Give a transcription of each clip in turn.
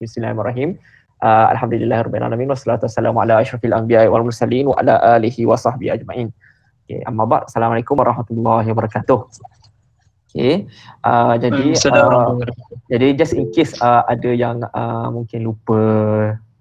Bismillahirrahmanirrahim. Uh, Alhamdulillah Rabbil Alamin Wassalatu wassalamu ala ashrafil anbiya wal mursalin wa ala alihi wa sahbihi ajma'in okay, Amma ba' Assalamualaikum warahmatullahi wabarakatuh Okay, uh, ah, jadi uh, jadi just in case uh, ada yang uh, mungkin lupa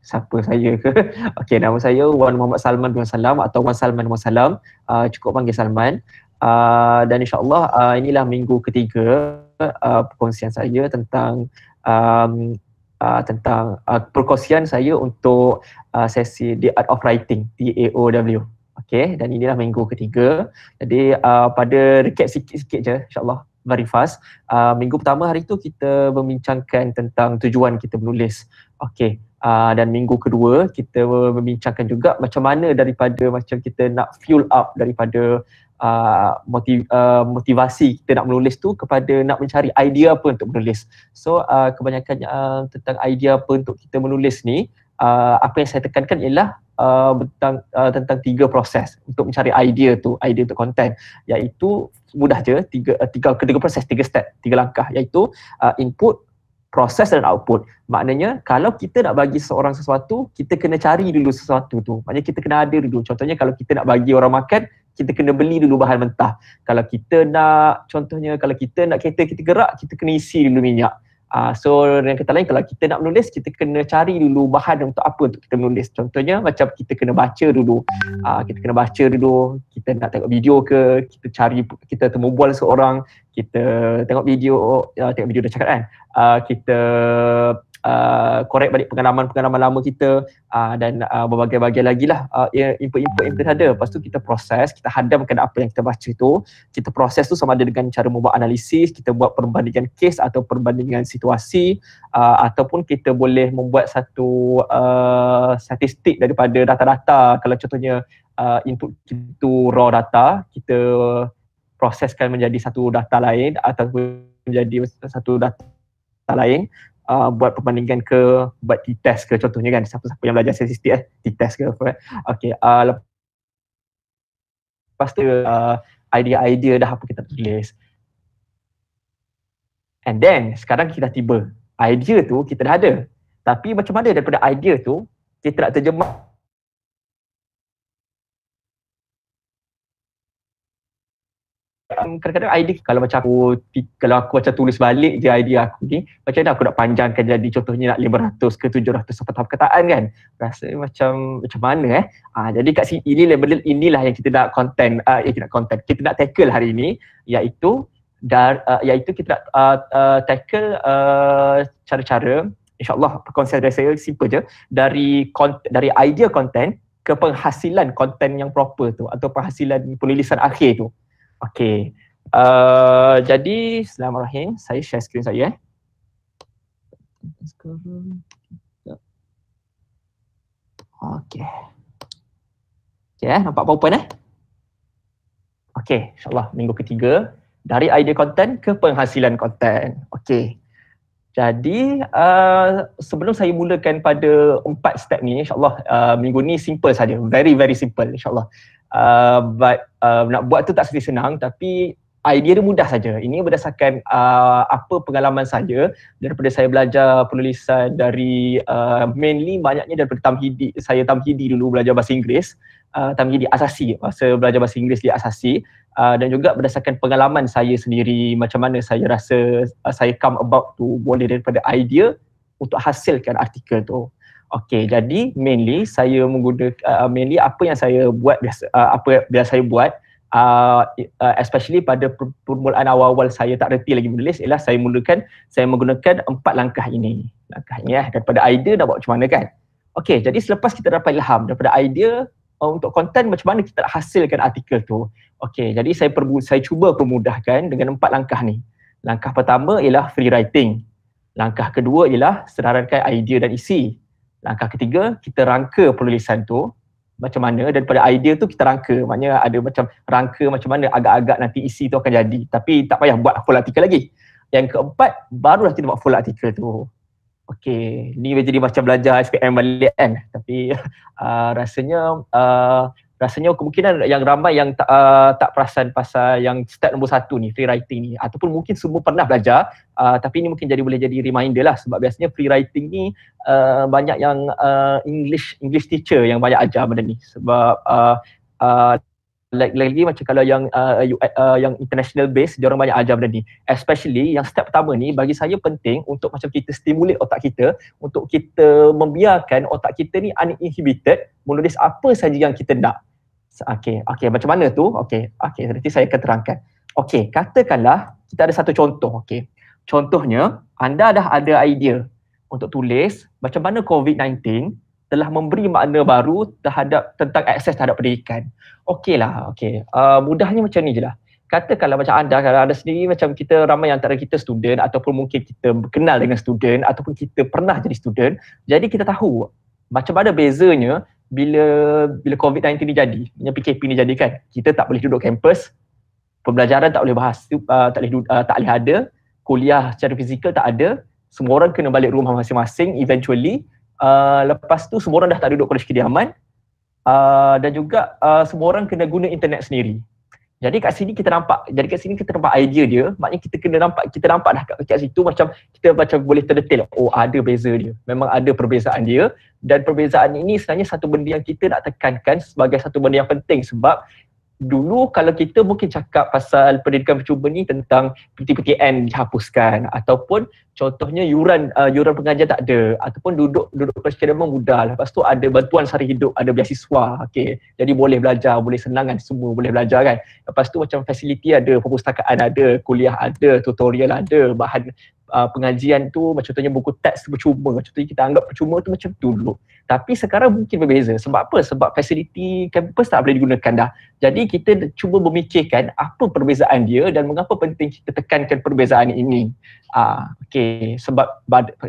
siapa saya ke Okay, nama saya Wan Muhammad Salman bin Salam atau Wan Salman bin Salam uh, Cukup panggil Salman uh, Dan insyaAllah uh, inilah minggu ketiga uh, perkongsian saya tentang um, uh, tentang uh, perkongsian saya untuk uh, sesi The Art of Writing, TAOW. Okay, dan inilah minggu ketiga. Jadi uh, pada recap sikit-sikit je, insyaAllah very fast. Uh, minggu pertama hari tu kita membincangkan tentang tujuan kita menulis. Okay, uh, dan minggu kedua kita membincangkan juga macam mana daripada macam kita nak fuel up daripada uh, motiv, uh, motivasi kita nak menulis tu kepada nak mencari idea apa untuk menulis. So uh, kebanyakan uh, tentang idea apa untuk kita menulis ni, uh, apa yang saya tekankan ialah uh, tentang, uh, tentang tiga proses untuk mencari idea tu, idea untuk konten iaitu mudah je, tiga, uh, tiga, tiga proses, tiga step, tiga langkah iaitu uh, input, proses dan output. Maknanya kalau kita nak bagi seorang sesuatu, kita kena cari dulu sesuatu tu. Maknanya kita kena ada dulu. Contohnya kalau kita nak bagi orang makan, kita kena beli dulu bahan mentah. Kalau kita nak contohnya kalau kita nak kereta kita gerak, kita kena isi dulu minyak. Uh, so yang kata lain kalau kita nak menulis kita kena cari dulu bahan untuk apa untuk kita menulis contohnya macam kita kena baca dulu uh, kita kena baca dulu kita nak tengok video ke kita cari kita temu bual seorang kita tengok video uh, tengok video dah cakap kan uh, kita korek uh, balik pengalaman-pengalaman lama kita uh, dan uh, berbagai-bagai lagi lah uh, ya, input-input yang kita ada. Lepas tu kita proses, kita hadamkan apa yang kita baca tu. Kita proses tu sama ada dengan cara membuat analisis, kita buat perbandingan kes atau perbandingan situasi uh, ataupun kita boleh membuat satu uh, statistik daripada data-data. Kalau contohnya uh, input itu raw data, kita proseskan menjadi satu data lain atau menjadi satu data lain uh, buat perbandingan ke buat t-test ke contohnya kan siapa-siapa yang belajar sensitif eh t-test ke apa eh okey uh, lepas tu uh, idea-idea dah apa kita tulis and then sekarang kita tiba idea tu kita dah ada tapi macam mana daripada idea tu kita nak terjemah Um, kadang-kadang idea kalau macam aku kalau aku macam tulis balik je idea aku ni macam mana aku nak panjangkan jadi contohnya nak 500 ke 700 sepatah perkataan kan rasa macam macam mana eh uh, jadi kat sini ini ini inilah yang kita nak content uh, yang kita nak content kita nak tackle hari ini iaitu dar, uh, iaitu kita nak uh, uh, tackle uh, cara-cara insyaallah konsep dari saya simple je dari dari idea content ke penghasilan konten yang proper tu atau penghasilan penulisan akhir tu Okay. Uh, jadi, selamat rahim. Saya share screen saya. Eh. Okay. Okay, eh. nampak PowerPoint eh? Okay, insyaAllah minggu ketiga. Dari idea konten ke penghasilan konten. Okey. Jadi uh, sebelum saya mulakan pada empat step ni insyaAllah uh, minggu ni simple saja, very very simple insyaAllah. Uh, but uh, nak buat tu tak sedih senang tapi idea dia mudah saja. Ini berdasarkan uh, apa pengalaman saya daripada saya belajar penulisan dari uh, mainly banyaknya daripada Tamhidi. Saya Tamhidi dulu belajar bahasa Inggeris. Uh, Tamhidi asasi, masa belajar bahasa Inggeris di asasi. Uh, dan juga berdasarkan pengalaman saya sendiri macam mana saya rasa uh, saya come about tu boleh daripada idea untuk hasilkan artikel tu. Okey, jadi mainly saya menggunakan uh, mainly apa yang saya buat biasa uh, apa biasa saya buat uh, uh, especially pada permulaan awal-awal saya tak reti lagi menulis ialah saya mulakan saya menggunakan empat langkah ini. Langkahnya eh, daripada idea nak buat macam mana kan. Okey, jadi selepas kita dapat ilham daripada idea uh, untuk konten macam mana kita nak hasilkan artikel tu. Okey, jadi saya perbu- saya cuba permudahkan dengan empat langkah ni. Langkah pertama ialah free writing. Langkah kedua ialah sedarankan idea dan isi. Langkah ketiga, kita rangka penulisan tu macam mana dan pada idea tu kita rangka maknanya ada macam rangka macam mana agak-agak nanti isi tu akan jadi tapi tak payah buat full article lagi yang keempat barulah kita buat full article tu okey ni jadi macam belajar SPM balik kan tapi uh, rasanya uh, rasanya kemungkinan yang ramai yang tak, uh, tak perasan pasal yang step nombor satu ni, free writing ni. Ataupun mungkin semua pernah belajar, uh, tapi ini mungkin jadi boleh jadi reminder lah sebab biasanya free writing ni uh, banyak yang uh, English English teacher yang banyak ajar benda ni. Sebab uh, uh, lagi, lagi macam kalau yang uh, uh, yang international base, dia orang banyak ajar benda ni. Especially yang step pertama ni bagi saya penting untuk macam kita stimulate otak kita, untuk kita membiarkan otak kita ni uninhibited menulis apa saja yang kita nak. Okey, okey macam mana tu? Okey, okey nanti saya akan terangkan. Okey, katakanlah kita ada satu contoh, okey. Contohnya, anda dah ada idea untuk tulis macam mana COVID-19 telah memberi makna baru terhadap tentang akses terhadap pendidikan. Okeylah, okey. Uh, mudahnya macam ni je lah. Katakanlah macam anda, kalau ada sendiri macam kita ramai antara kita student ataupun mungkin kita berkenal dengan student ataupun kita pernah jadi student, jadi kita tahu macam mana bezanya bila bila COVID-19 ni jadi, yang PKP ni jadi kan, kita tak boleh duduk kampus, pembelajaran tak boleh bahas, uh, tak, boleh, uh, tak boleh ada, kuliah secara fizikal tak ada, semua orang kena balik rumah masing-masing eventually, uh, lepas tu semua orang dah tak duduk kolej kediaman, uh, dan juga uh, semua orang kena guna internet sendiri. Jadi kat sini kita nampak, jadi kat sini kita nampak idea dia, maknanya kita kena nampak, kita nampak dah kat, kat situ macam kita macam boleh terdetail, oh ada beza dia. Memang ada perbezaan dia dan perbezaan ini sebenarnya satu benda yang kita nak tekankan sebagai satu benda yang penting sebab dulu kalau kita mungkin cakap pasal pendidikan percuma ni tentang PTPTN dihapuskan ataupun contohnya yuran uh, yuran pengajar tak ada ataupun duduk duduk kerja memang mudah lepas tu ada bantuan sehari hidup ada beasiswa okey jadi boleh belajar boleh senang kan semua boleh belajar kan lepas tu macam fasiliti ada perpustakaan ada kuliah ada tutorial ada bahan uh, pengajian tu macam tanya buku teks tu percuma macam tu kita anggap percuma tu macam tu dulu tapi sekarang mungkin berbeza sebab apa sebab fasiliti campus, tak boleh digunakan dah jadi kita cuba memikirkan apa perbezaan dia dan mengapa penting kita tekankan perbezaan ini ah uh, okey sebab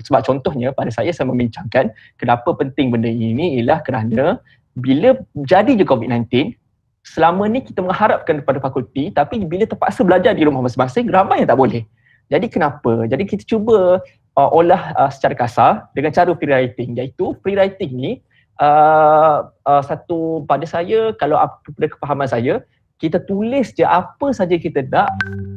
sebab contohnya pada saya saya membincangkan kenapa penting benda ini ialah kerana bila jadi je covid-19 selama ni kita mengharapkan kepada fakulti tapi bila terpaksa belajar di rumah masing-masing ramai yang tak boleh jadi kenapa? Jadi kita cuba uh, olah uh, secara kasar dengan cara free writing iaitu free writing ni uh, uh, satu pada saya kalau pada kepahaman saya kita tulis je apa saja kita nak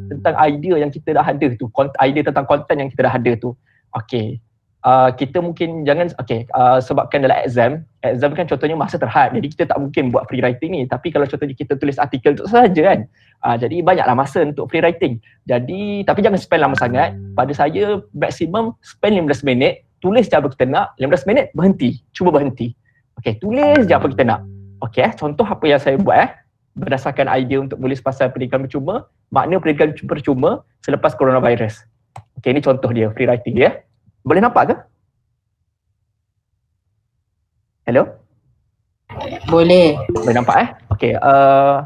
tentang idea yang kita dah ada tu, idea tentang konten yang kita dah ada tu. Okey, uh, kita mungkin jangan okey uh, ah, sebabkan dalam exam exam kan contohnya masa terhad jadi kita tak mungkin buat free writing ni tapi kalau contohnya kita tulis artikel tu saja kan uh, jadi banyaklah masa untuk free writing jadi tapi jangan spend lama sangat pada saya maksimum spend 15 minit tulis je apa kita nak 15 minit berhenti cuba berhenti okey tulis je apa kita nak okey contoh apa yang saya buat eh berdasarkan idea untuk menulis pasal pendidikan percuma makna pendidikan percuma selepas coronavirus okey ni contoh dia free writing dia ya? Boleh nampak ke? Hello? Boleh. Boleh nampak eh? Okey. Uh,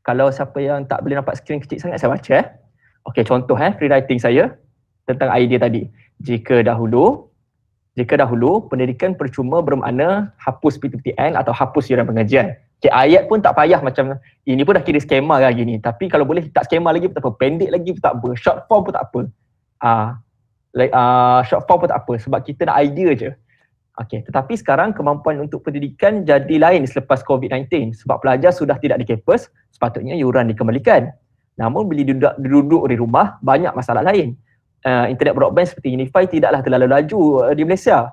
kalau siapa yang tak boleh nampak skrin kecil sangat, saya baca eh. Okay, contoh eh, free writing saya tentang idea tadi. Jika dahulu, jika dahulu pendidikan percuma bermakna hapus PTPTN atau hapus yuran pengajian. Okay, ayat pun tak payah macam ini pun dah kira skema lagi ni. Tapi kalau boleh tak skema lagi pun tak apa. Pendek lagi pun tak apa. Short form pun tak apa. Uh, like uh, short form pun tak apa sebab kita nak idea je. Okay, tetapi sekarang kemampuan untuk pendidikan jadi lain selepas COVID-19 sebab pelajar sudah tidak di kampus, sepatutnya yuran dikembalikan. Namun bila duduk, duduk di rumah, banyak masalah lain. Uh, internet broadband seperti Unify tidaklah terlalu laju uh, di Malaysia.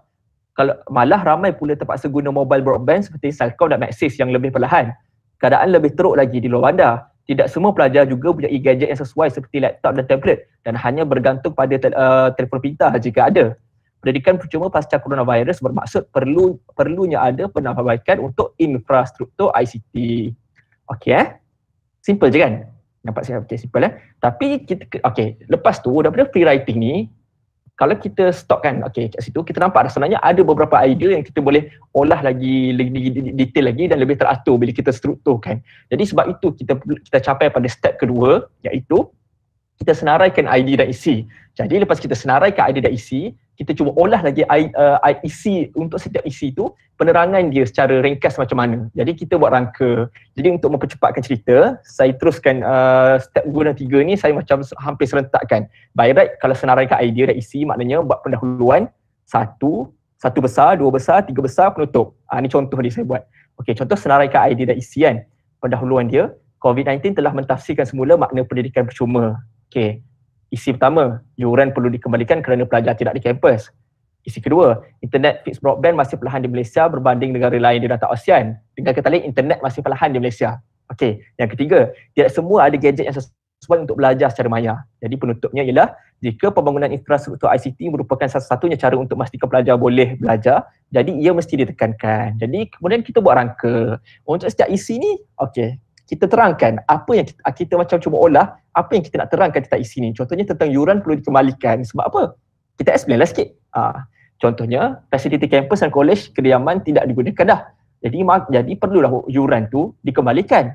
Kalau malah ramai pula terpaksa guna mobile broadband seperti Celcom dan Maxis yang lebih perlahan. Keadaan lebih teruk lagi di luar bandar tidak semua pelajar juga punya gadget yang sesuai seperti laptop dan tablet dan hanya bergantung pada tel, uh, telefon pintar jika ada. Pendidikan percuma pasca coronavirus bermaksud perlu perlunya ada penambahbaikan untuk infrastruktur ICT. Okey eh? Simple je kan? Nampak saya okay, simple eh? Tapi kita okey, lepas tu daripada free writing ni kalau kita stop kan okey kat situ kita nampak sebenarnya ada beberapa idea yang kita boleh olah lagi lebih detail lagi dan lebih teratur bila kita strukturkan jadi sebab itu kita kita capai pada step kedua iaitu kita senaraikan idea dan isi jadi lepas kita senaraikan idea dan isi kita cuba olah lagi I, uh, I isi e untuk setiap isi e itu penerangan dia secara ringkas macam mana. Jadi kita buat rangka. Jadi untuk mempercepatkan cerita, saya teruskan uh, step 2 dan tiga ni saya macam hampir serentakkan. By right kalau senaraikan idea dan isi e maknanya buat pendahuluan satu, satu besar, dua besar, tiga besar, penutup. Ah uh, ni contoh dia saya buat. Okey, contoh senarai senaraikan idea dan isi kan. Pendahuluan dia, COVID-19 telah mentafsirkan semula makna pendidikan percuma. Okey, isi pertama, yuran perlu dikembalikan kerana pelajar tidak di kampus. Isi kedua, internet fixed broadband masih perlahan di Malaysia berbanding negara lain di rata ASEAN. Dengan kata lain, internet masih perlahan di Malaysia. Okey, yang ketiga, tidak semua ada gadget yang sesuai untuk belajar secara maya. Jadi penutupnya ialah, jika pembangunan infrastruktur ICT merupakan satu-satunya cara untuk memastikan pelajar boleh belajar, jadi ia mesti ditekankan. Jadi kemudian kita buat rangka. Untuk setiap isi ni, okey, kita terangkan apa yang kita, kita macam cuba olah apa yang kita nak terangkan kita isi ni? Contohnya tentang yuran perlu dikembalikan sebab apa? Kita explainlah sikit. Uh, contohnya, facility campus dan college kediaman tidak digunakan dah. Jadi jadi perlulah yuran tu dikembalikan.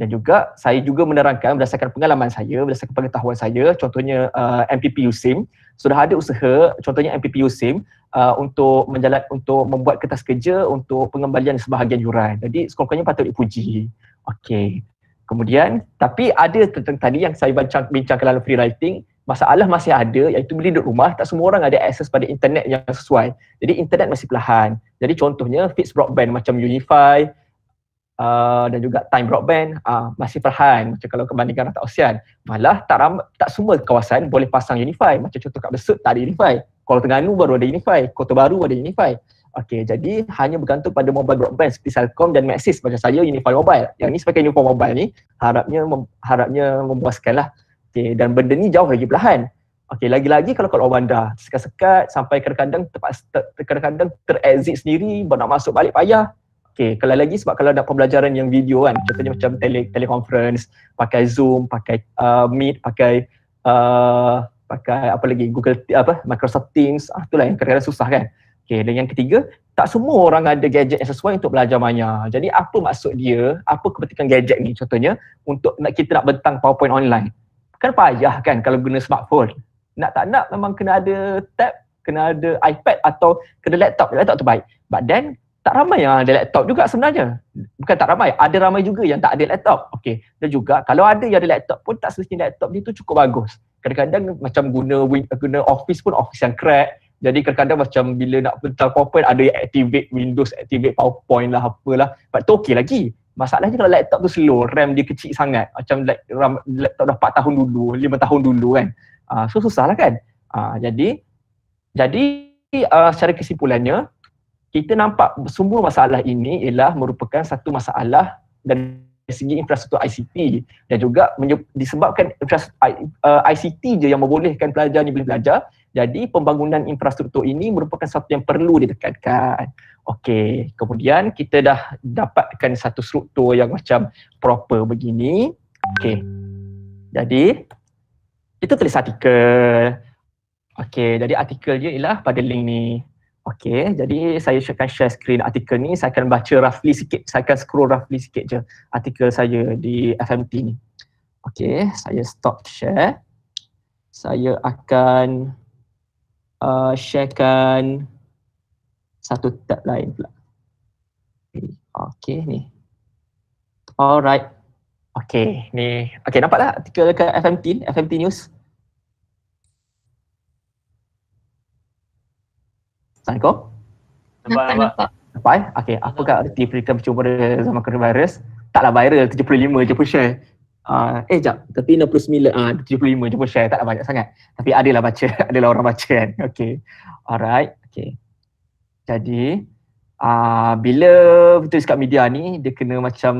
Dan juga saya juga menerangkan berdasarkan pengalaman saya, berdasarkan pengetahuan saya, contohnya uh, ah, MPPU SIM, sudah ada usaha contohnya MPPU SIM uh, ah, untuk menjalat untuk membuat kertas kerja untuk pengembalian sebahagian yuran. Jadi sekurang-kurangnya patut dipuji. Okey. Kemudian, tapi ada tentang tadi yang saya bincang bincangkan dalam free writing, masalah masih ada iaitu beli duduk rumah, tak semua orang ada akses pada internet yang sesuai. Jadi internet masih perlahan. Jadi contohnya fixed broadband macam Unify, Uh, dan juga time broadband uh, masih perlahan macam kalau kebandingan rata ASEAN malah tak ram, tak semua kawasan boleh pasang unify macam contoh kat Besut tak ada unify Kuala Terengganu baru ada unify Kota Baru ada unify Okey, jadi hanya bergantung pada mobile broadband seperti Celcom dan Maxis macam saya Unify Mobile. Yang ni sebagai Unify Mobile ni harapnya mem- harapnya memuaskanlah. Okey, dan benda ni jauh lagi perlahan. Okey, lagi-lagi kalau kalau bandar sekat-sekat sampai kadang-kadang terpaksa ter- kadang-kadang terexit sendiri baru nak masuk balik payah. Okey, kalau lagi sebab kalau ada pembelajaran yang video kan, contohnya macam tele teleconference, pakai Zoom, pakai uh, Meet, pakai uh, pakai apa lagi Google apa Microsoft Teams, ah, itulah yang kadang-kadang susah kan. Okay, dan yang ketiga, tak semua orang ada gadget yang sesuai untuk belajar maya. Jadi apa maksud dia, apa kepentingan gadget ni contohnya untuk nak kita nak bentang PowerPoint online. Kan payah kan kalau guna smartphone. Nak tak nak memang kena ada tab, kena ada iPad atau kena laptop. Laptop tu baik. But then, tak ramai yang ada laptop juga sebenarnya. Bukan tak ramai, ada ramai juga yang tak ada laptop. Okay. Dan juga kalau ada yang ada laptop pun tak semestinya laptop dia tu cukup bagus. Kadang-kadang macam guna guna office pun office yang crack, jadi kadang-kadang macam bila nak pentas PowerPoint ada yang activate Windows, activate PowerPoint lah apalah. Sebab tu okey lagi. Masalahnya kalau laptop tu slow, RAM dia kecil sangat. Macam RAM, laptop dah 4 tahun dulu, 5 tahun dulu kan. Uh, so susah lah kan. Uh, jadi, jadi uh, secara kesimpulannya, kita nampak semua masalah ini ialah merupakan satu masalah dan dari segi infrastruktur ICT dan juga disebabkan infrastruktur ICT je yang membolehkan pelajar ni boleh belajar jadi pembangunan infrastruktur ini merupakan satu yang perlu ditekankan. Okey, kemudian kita dah dapatkan satu struktur yang macam proper begini. Okey. Jadi itu tulis artikel. Okey, jadi artikel dia ialah pada link ni. Okey, jadi saya akan share screen artikel ni. Saya akan baca roughly sikit. Saya akan scroll roughly sikit je artikel saya di FMT ni. Okey, saya stop share. Saya akan uh, sharekan satu tab lain pula. Okay, ni. Alright. Okay, ni. Okay, nampak tak artikel dekat FMT, FMT News? Assalamualaikum. Nampak, nampak. Nampak, nampak eh? Okay, apakah arti perikan percuma pada zaman coronavirus? Taklah viral, 75 je pun share. Uh, eh jap tapi 69 uh, 75 jumpa share taklah banyak sangat tapi adalah baca adalah orang baca kan okey alright okey jadi uh, bila betul dekat media ni dia kena macam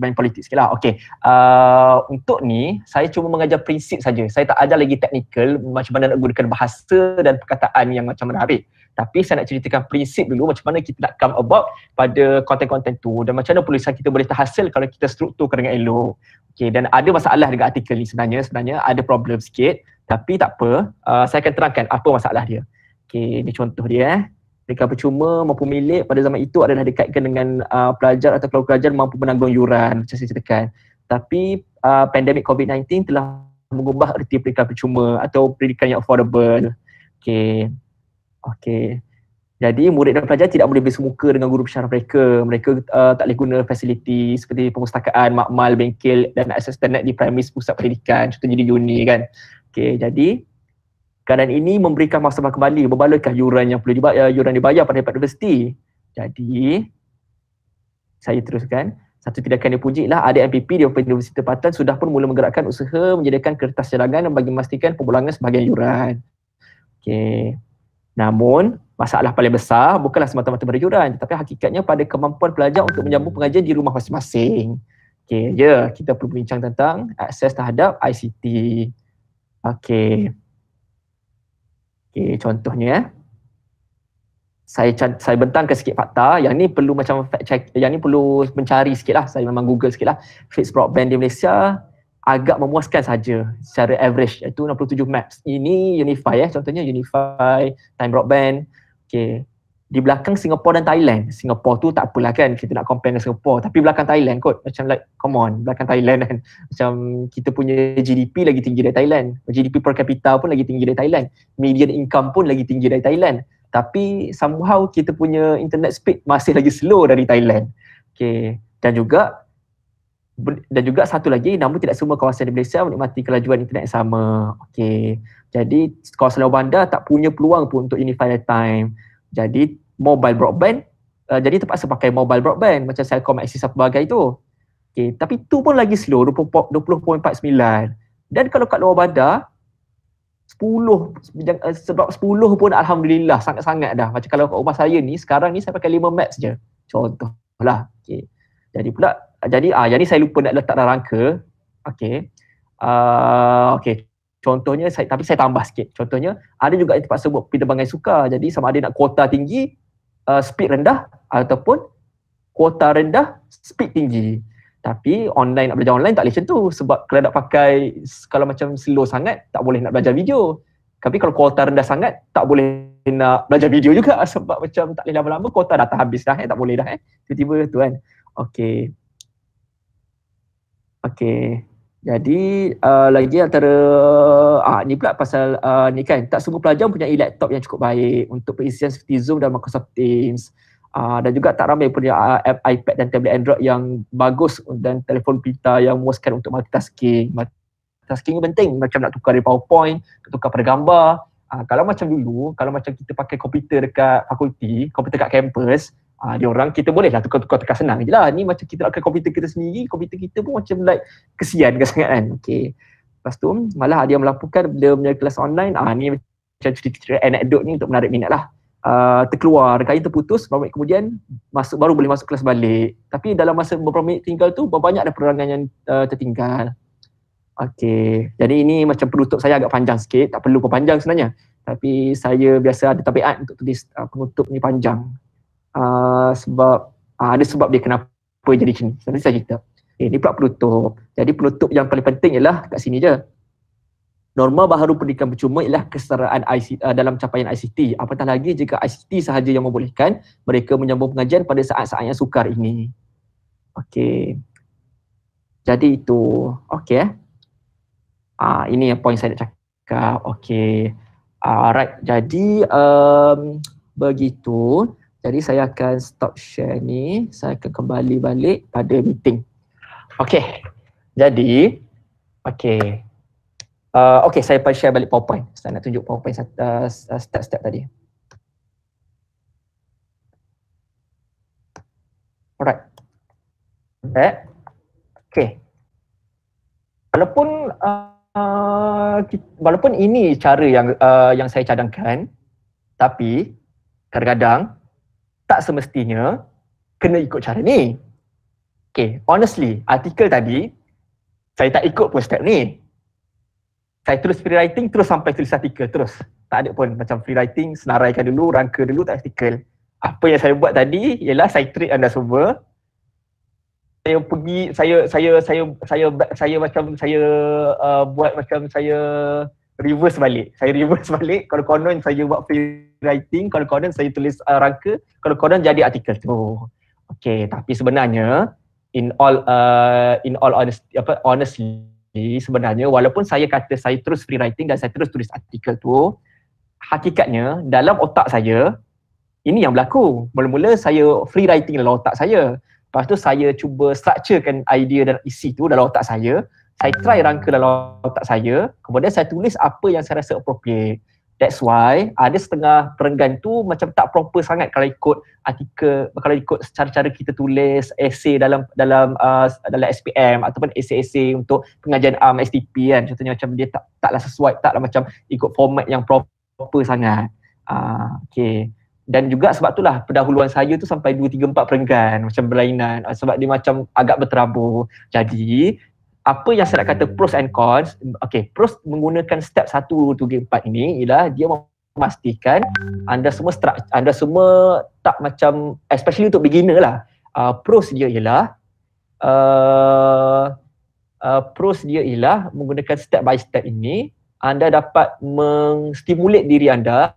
main politik lah. okey uh, ah, untuk ni saya cuma mengajar prinsip saja saya tak ajar lagi teknikal macam mana nak gunakan bahasa dan perkataan yang macam menarik tapi saya nak ceritakan prinsip dulu macam mana kita nak come about pada konten-konten tu dan macam mana penulisan kita boleh terhasil kalau kita strukturkan dengan elok. Okay, dan ada masalah dengan artikel ni sebenarnya, sebenarnya ada problem sikit tapi tak apa, uh, saya akan terangkan apa masalah dia. Okay, ni contoh dia eh. Mereka percuma mampu milik pada zaman itu adalah dikaitkan dengan uh, pelajar atau keluarga pelajar mampu menanggung yuran macam saya ceritakan. Tapi uh, pandemik COVID-19 telah mengubah erti pendidikan percuma atau pendidikan yang affordable. Okay. Okay. Jadi murid dan pelajar tidak boleh bersemuka dengan guru pensyarah mereka. Mereka uh, tak boleh guna fasiliti seperti pemustakaan, makmal, bengkel dan akses internet di premis pusat pendidikan. Contohnya di uni kan. Okey, jadi keadaan ini memberikan masalah kembali berbalakah yuran yang perlu dibayar, uh, yuran dibayar pada pihak universiti. Jadi saya teruskan. Satu tindakan dipuji ialah ada MPP di Open Universiti Tempatan sudah pun mula menggerakkan usaha menyediakan kertas cadangan bagi memastikan pembulangan sebahagian yuran. Okey. Namun, masalah paling besar bukanlah semata-mata berjuran tetapi hakikatnya pada kemampuan pelajar untuk menyambung pengajian di rumah masing-masing. Okey, ya, yeah, kita perlu bincang tentang akses terhadap ICT. Okey. Okey, contohnya eh. Saya saya bentangkan sikit fakta, yang ni perlu macam fact check, yang ni perlu mencari sikitlah. Saya memang Google sikitlah. Fixed broadband di Malaysia agak memuaskan saja secara average iaitu 67 maps. Ini Unify eh contohnya Unify, Time Broadband. Okey. Di belakang Singapore dan Thailand. Singapore tu tak apalah kan kita nak compare dengan Singapore tapi belakang Thailand kot macam like come on belakang Thailand kan. macam kita punya GDP lagi tinggi dari Thailand. GDP per capita pun lagi tinggi dari Thailand. Median income pun lagi tinggi dari Thailand. Tapi somehow kita punya internet speed masih lagi slow dari Thailand. Okey. Dan juga dan juga satu lagi namun tidak semua kawasan di Malaysia menikmati kelajuan internet yang sama. Okey. Jadi kawasan luar bandar tak punya peluang pun untuk unified time. Jadi mobile broadband uh, jadi terpaksa pakai mobile broadband macam Celcom Axis apa bagai itu. Okey, tapi tu pun lagi slow 20.49. Dan kalau kat luar bandar 10 sebab 10 pun alhamdulillah sangat-sangat dah. Macam kalau kat rumah saya ni sekarang ni saya pakai 5 Mbps je. Contohlah. Okey. Jadi pula jadi ah jadi saya lupa nak letak dalam rangka. Okey. Uh, okey. Contohnya saya tapi saya tambah sikit. Contohnya ada juga yang terpaksa buat penerbangan suka. Jadi sama ada nak kuota tinggi, uh, speed rendah ataupun kuota rendah, speed tinggi. Tapi online nak belajar online tak boleh macam tu sebab kalau nak pakai kalau macam slow sangat tak boleh nak belajar video. Tapi kalau kuota rendah sangat tak boleh nak belajar video juga sebab macam tak boleh lama-lama kuota dah tak habis dah eh tak boleh dah eh. Tiba-tiba tu kan. Okey. Okay. Jadi uh, lagi antara ah uh, ni pula pasal uh, ni kan tak semua pelajar punya laptop yang cukup baik untuk pengisian seperti Zoom dan Microsoft Teams. Uh, dan juga tak ramai punya uh, app iPad dan tablet Android yang bagus dan telefon pintar yang memuaskan untuk multitasking. Multitasking ni penting macam nak tukar dari PowerPoint, tukar pada gambar. Uh, kalau macam dulu, kalau macam kita pakai komputer dekat fakulti, komputer dekat kampus, Ah, dia orang kita boleh lah tukar-tukar tekan senang je lah. Ni macam kita nak ke komputer kita sendiri, komputer kita pun macam like kesian kan sangat kan. Okay. Lepas tu malah dia melaporkan dia punya kelas online. Ah ni macam cerita-cerita anekdot ni untuk menarik minat lah. Uh, terkeluar, kain terputus, beberapa kemudian masuk, baru boleh masuk kelas balik. Tapi dalam masa beberapa minit tinggal tu, banyak ada perangan yang uh, tertinggal. Okey, jadi ini macam penutup saya agak panjang sikit, tak perlu pun panjang sebenarnya. Tapi saya biasa ada tabiat untuk tulis uh, penutup ni panjang uh, sebab uh, ada sebab dia kenapa jadi macam ni. Nanti saya cerita. Okay, eh, ni pula penutup. Jadi penutup yang paling penting ialah kat sini je. Norma baharu pendidikan percuma ialah keseraan IC, uh, ah, dalam capaian ICT. Apatah lagi jika ICT sahaja yang membolehkan mereka menyambung pengajian pada saat-saat yang sukar ini. Okey. Jadi itu. Okey eh. Ah uh, ini yang poin saya nak cakap. Okey. Alright, jadi um, begitu. Jadi saya akan stop share ni. Saya akan kembali balik pada meeting. Okay. Jadi, okay. Uh, okay, saya pergi share balik PowerPoint. Saya nak tunjuk PowerPoint uh, uh, step-step uh, tadi. Alright. That. Okay. Walaupun uh, walaupun ini cara yang uh, yang saya cadangkan, tapi kadang-kadang tak semestinya kena ikut cara ni. Okay, honestly, artikel tadi, saya tak ikut pun step ni. Saya terus free writing, terus sampai tulis artikel, terus. Tak ada pun macam free writing, senaraikan dulu, rangka dulu, tak artikel. Apa yang saya buat tadi ialah saya treat anda semua. Saya pergi, saya, saya, saya, saya, saya, saya macam, saya uh, buat macam saya reverse balik. Saya reverse balik, kalau konon saya buat free writing, kalau korang saya tulis uh, rangka, kalau korang jadi artikel tu. Oh, okay, tapi sebenarnya in all uh, in all honesty, apa, honestly sebenarnya walaupun saya kata saya terus free writing dan saya terus tulis artikel tu, hakikatnya dalam otak saya, ini yang berlaku. Mula-mula saya free writing dalam otak saya. Lepas tu saya cuba structurekan idea dan isi tu dalam otak saya. Saya try rangka dalam otak saya. Kemudian saya tulis apa yang saya rasa appropriate. That's why ada setengah perenggan tu macam tak proper sangat kalau ikut artikel, kalau ikut cara-cara kita tulis esei dalam dalam uh, dalam SPM ataupun esei-esei untuk pengajian um, STP kan. Contohnya macam dia tak taklah sesuai, taklah macam ikut format yang proper sangat. Uh, okay. Dan juga sebab itulah pendahuluan saya tu sampai 2, 3, 4 perenggan macam berlainan ah, sebab dia macam agak berterabur. Jadi apa yang saya nak kata pros and cons okay pros menggunakan step 1 2 4 ini ialah dia memastikan anda semua stru- anda semua tak macam especially untuk beginner lah uh, pros dia ialah uh, uh, pros dia ialah menggunakan step by step ini anda dapat mengstimulate diri anda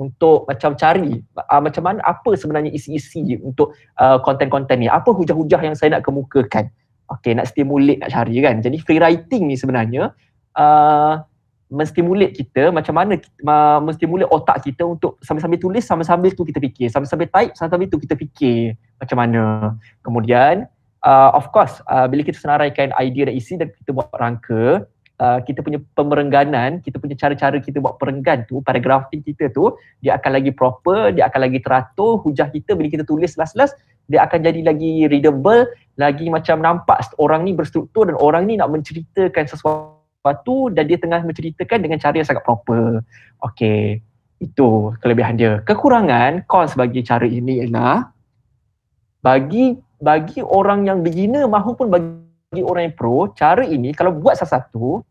untuk macam cari uh, macam mana apa sebenarnya isi-isi untuk uh, konten-konten ni apa hujah-hujah yang saya nak kemukakan okay, nak stimulate nak cari kan. Jadi free writing ni sebenarnya uh, menstimulate kita macam mana kita, uh, menstimulate otak kita untuk sambil-sambil tulis sambil-sambil tu kita fikir sambil-sambil type sambil-sambil tu kita fikir macam mana kemudian uh, of course uh, bila kita senaraikan idea dan isi dan kita buat rangka uh, kita punya pemerengganan kita punya cara-cara kita buat perenggan tu paragraf kita tu dia akan lagi proper dia akan lagi teratur hujah kita bila kita tulis last-last dia akan jadi lagi readable, lagi macam nampak orang ni berstruktur dan orang ni nak menceritakan sesuatu dan dia tengah menceritakan dengan cara yang sangat proper. Okey, itu kelebihan dia. Kekurangan, kon sebagai cara ini ialah bagi bagi orang yang beginner mahupun bagi orang yang pro, cara ini kalau buat satu-satu,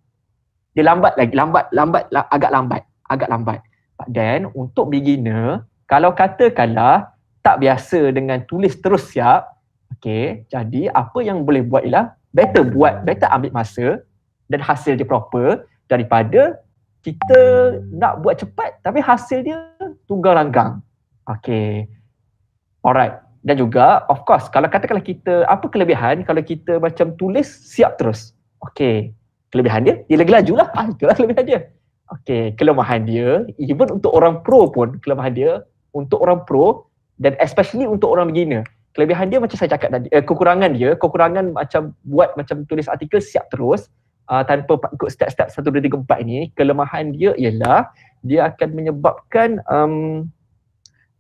dia lambat lagi, lambat, lambat, agak lambat, agak lambat. Dan untuk beginner, kalau katakanlah tak biasa dengan tulis terus siap okay. jadi apa yang boleh buat ialah better buat better ambil masa dan hasil dia proper daripada kita nak buat cepat tapi hasil dia tunggal langgang okay. alright dan juga of course kalau katakanlah kita apa kelebihan kalau kita macam tulis siap terus okay. kelebihan dia dia lagi lajulah ah itulah kelebihan dia okey kelemahan dia even untuk orang pro pun kelemahan dia untuk orang pro dan especially untuk orang beginner kelebihan dia macam saya cakap tadi eh, kekurangan dia kekurangan macam buat macam tulis artikel siap terus uh, tanpa ikut step-step 1 2 3 4 ini kelemahan dia ialah dia akan menyebabkan um,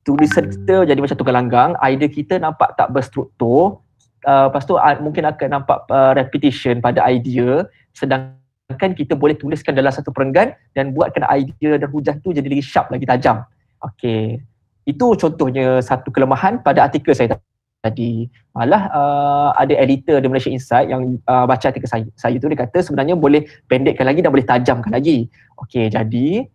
tulisan kita jadi macam tukar langgang idea kita nampak tak berstruktur uh, lepas tu uh, mungkin akan nampak uh, repetition pada idea sedangkan kita boleh tuliskan dalam satu perenggan dan buatkan idea dan hujah tu jadi lebih sharp lagi tajam Okay. Itu contohnya satu kelemahan pada artikel saya tadi. Malah uh, ada editor di Malaysia Insight yang uh, baca artikel saya, saya tu dia kata sebenarnya boleh pendekkan lagi dan boleh tajamkan lagi. Okey, jadi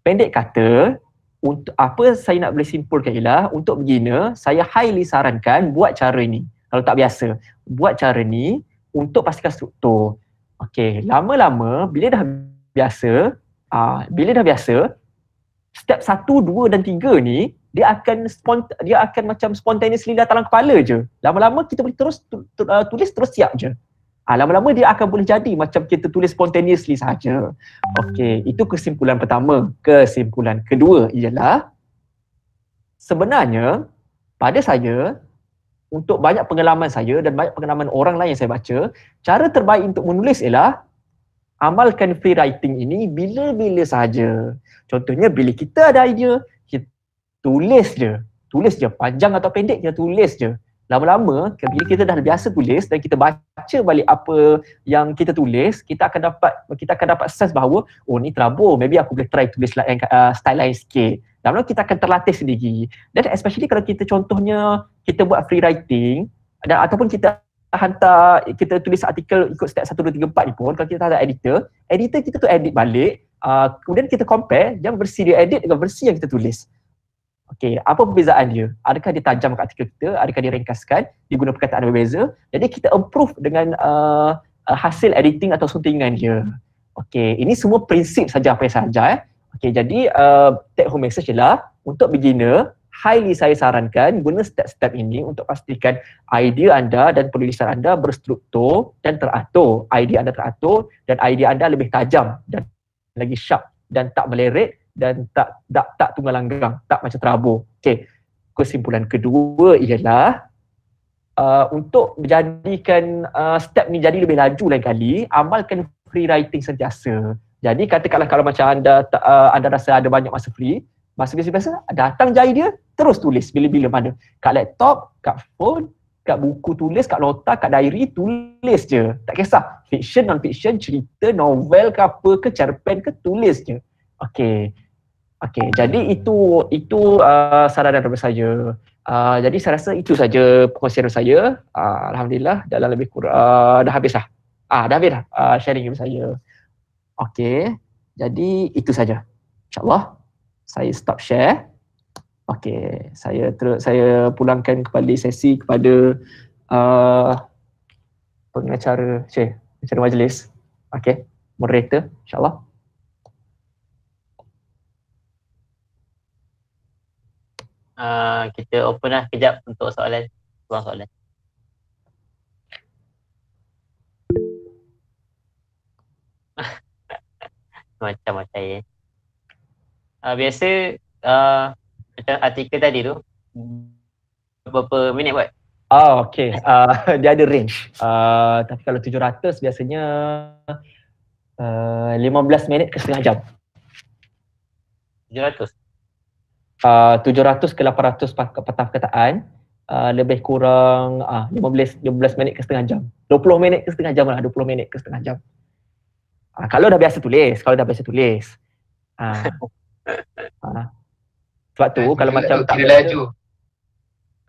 pendek kata untuk apa saya nak boleh simpulkan ialah untuk begini saya highly sarankan buat cara ini. Kalau tak biasa, buat cara ini untuk pastikan struktur. Okey, lama-lama bila dah biasa, uh, bila dah biasa, step satu, dua dan tiga ni dia akan spont- dia akan macam spontaneously datang dalam kepala je. Lama-lama kita boleh terus tu, tu, uh, tulis terus siap je. Ah, lama-lama dia akan boleh jadi macam kita tulis spontaneously saja. Okey, itu kesimpulan pertama. Kesimpulan kedua ialah sebenarnya pada saya untuk banyak pengalaman saya dan banyak pengalaman orang lain yang saya baca, cara terbaik untuk menulis ialah amalkan free writing ini bila-bila saja. Contohnya bila kita ada idea, tulis je tulis je panjang atau pendek kita tulis je lama-lama bila kita dah biasa tulis dan kita baca balik apa yang kita tulis kita akan dapat kita akan dapat sense bahawa oh ni terabur maybe aku boleh try tulis lain uh, style lain sikit lama-lama kita akan terlatih sendiri dan especially kalau kita contohnya kita buat free writing dan ataupun kita hantar kita tulis artikel ikut step 1 2 3 4 ni pun kalau kita tak ada editor editor kita tu edit balik uh, kemudian kita compare yang versi dia edit dengan versi yang kita tulis Okey, apa perbezaan dia? Adakah dia tajam kat artikel kita? Adakah dia ringkaskan? Dia guna perkataan berbeza? Jadi kita improve dengan uh, uh, hasil editing atau suntingan dia. Okey, ini semua prinsip saja apa yang saya Eh. Okey, jadi uh, take home message ialah untuk beginner, highly saya sarankan guna step-step ini untuk pastikan idea anda dan penulisan anda berstruktur dan teratur. Idea anda teratur dan idea anda lebih tajam dan lagi sharp dan tak meleret dan tak tak tak tunggal langgang, tak macam terabur. Okey. Kesimpulan kedua ialah uh, untuk menjadikan uh, step ni jadi lebih laju lain kali, amalkan free writing sentiasa. Jadi katakanlah kalau macam anda uh, anda rasa ada banyak masa free, masa biasa-biasa datang jai dia terus tulis bila-bila mana. Kat laptop, kat phone, kat buku tulis, kat nota, kat diary, tulis je. Tak kisah. Fiction, non-fiction, cerita, novel ke apa ke, cerpen ke, tulis je. Okey. Okey, jadi itu itu uh, saran daripada saya. Uh, jadi saya rasa itu saja perkongsian saya. Uh, Alhamdulillah dalam lebih kurang uh, dah habis lah. Ah, uh, dah habis lah uh, sharing dengan saya. Okey, jadi itu saja. InsyaAllah saya stop share. Okey, saya terus saya pulangkan kepada sesi kepada uh, pengacara, cik, pengacara majlis. Okey, moderator insyaAllah. uh, kita open lah kejap untuk soalan tuang soalan macam-macam ya eh. uh, biasa uh, macam artikel tadi tu berapa minit buat Oh, okay. Uh, dia ada range. Uh, tapi kalau tujuh ratus biasanya uh, belas minit ke setengah jam. Tujuh ratus. 700 ah, ke 800 patah perkataan uh, lebih kurang uh, 15 15 minit ke setengah jam. 20 minit ke setengah jam lah, 20 minit ke setengah jam. Uh, kalau dah biasa tulis, kalau dah biasa tulis. Uh, uh, sebab tu Dan kalau macam tak biasa, laju.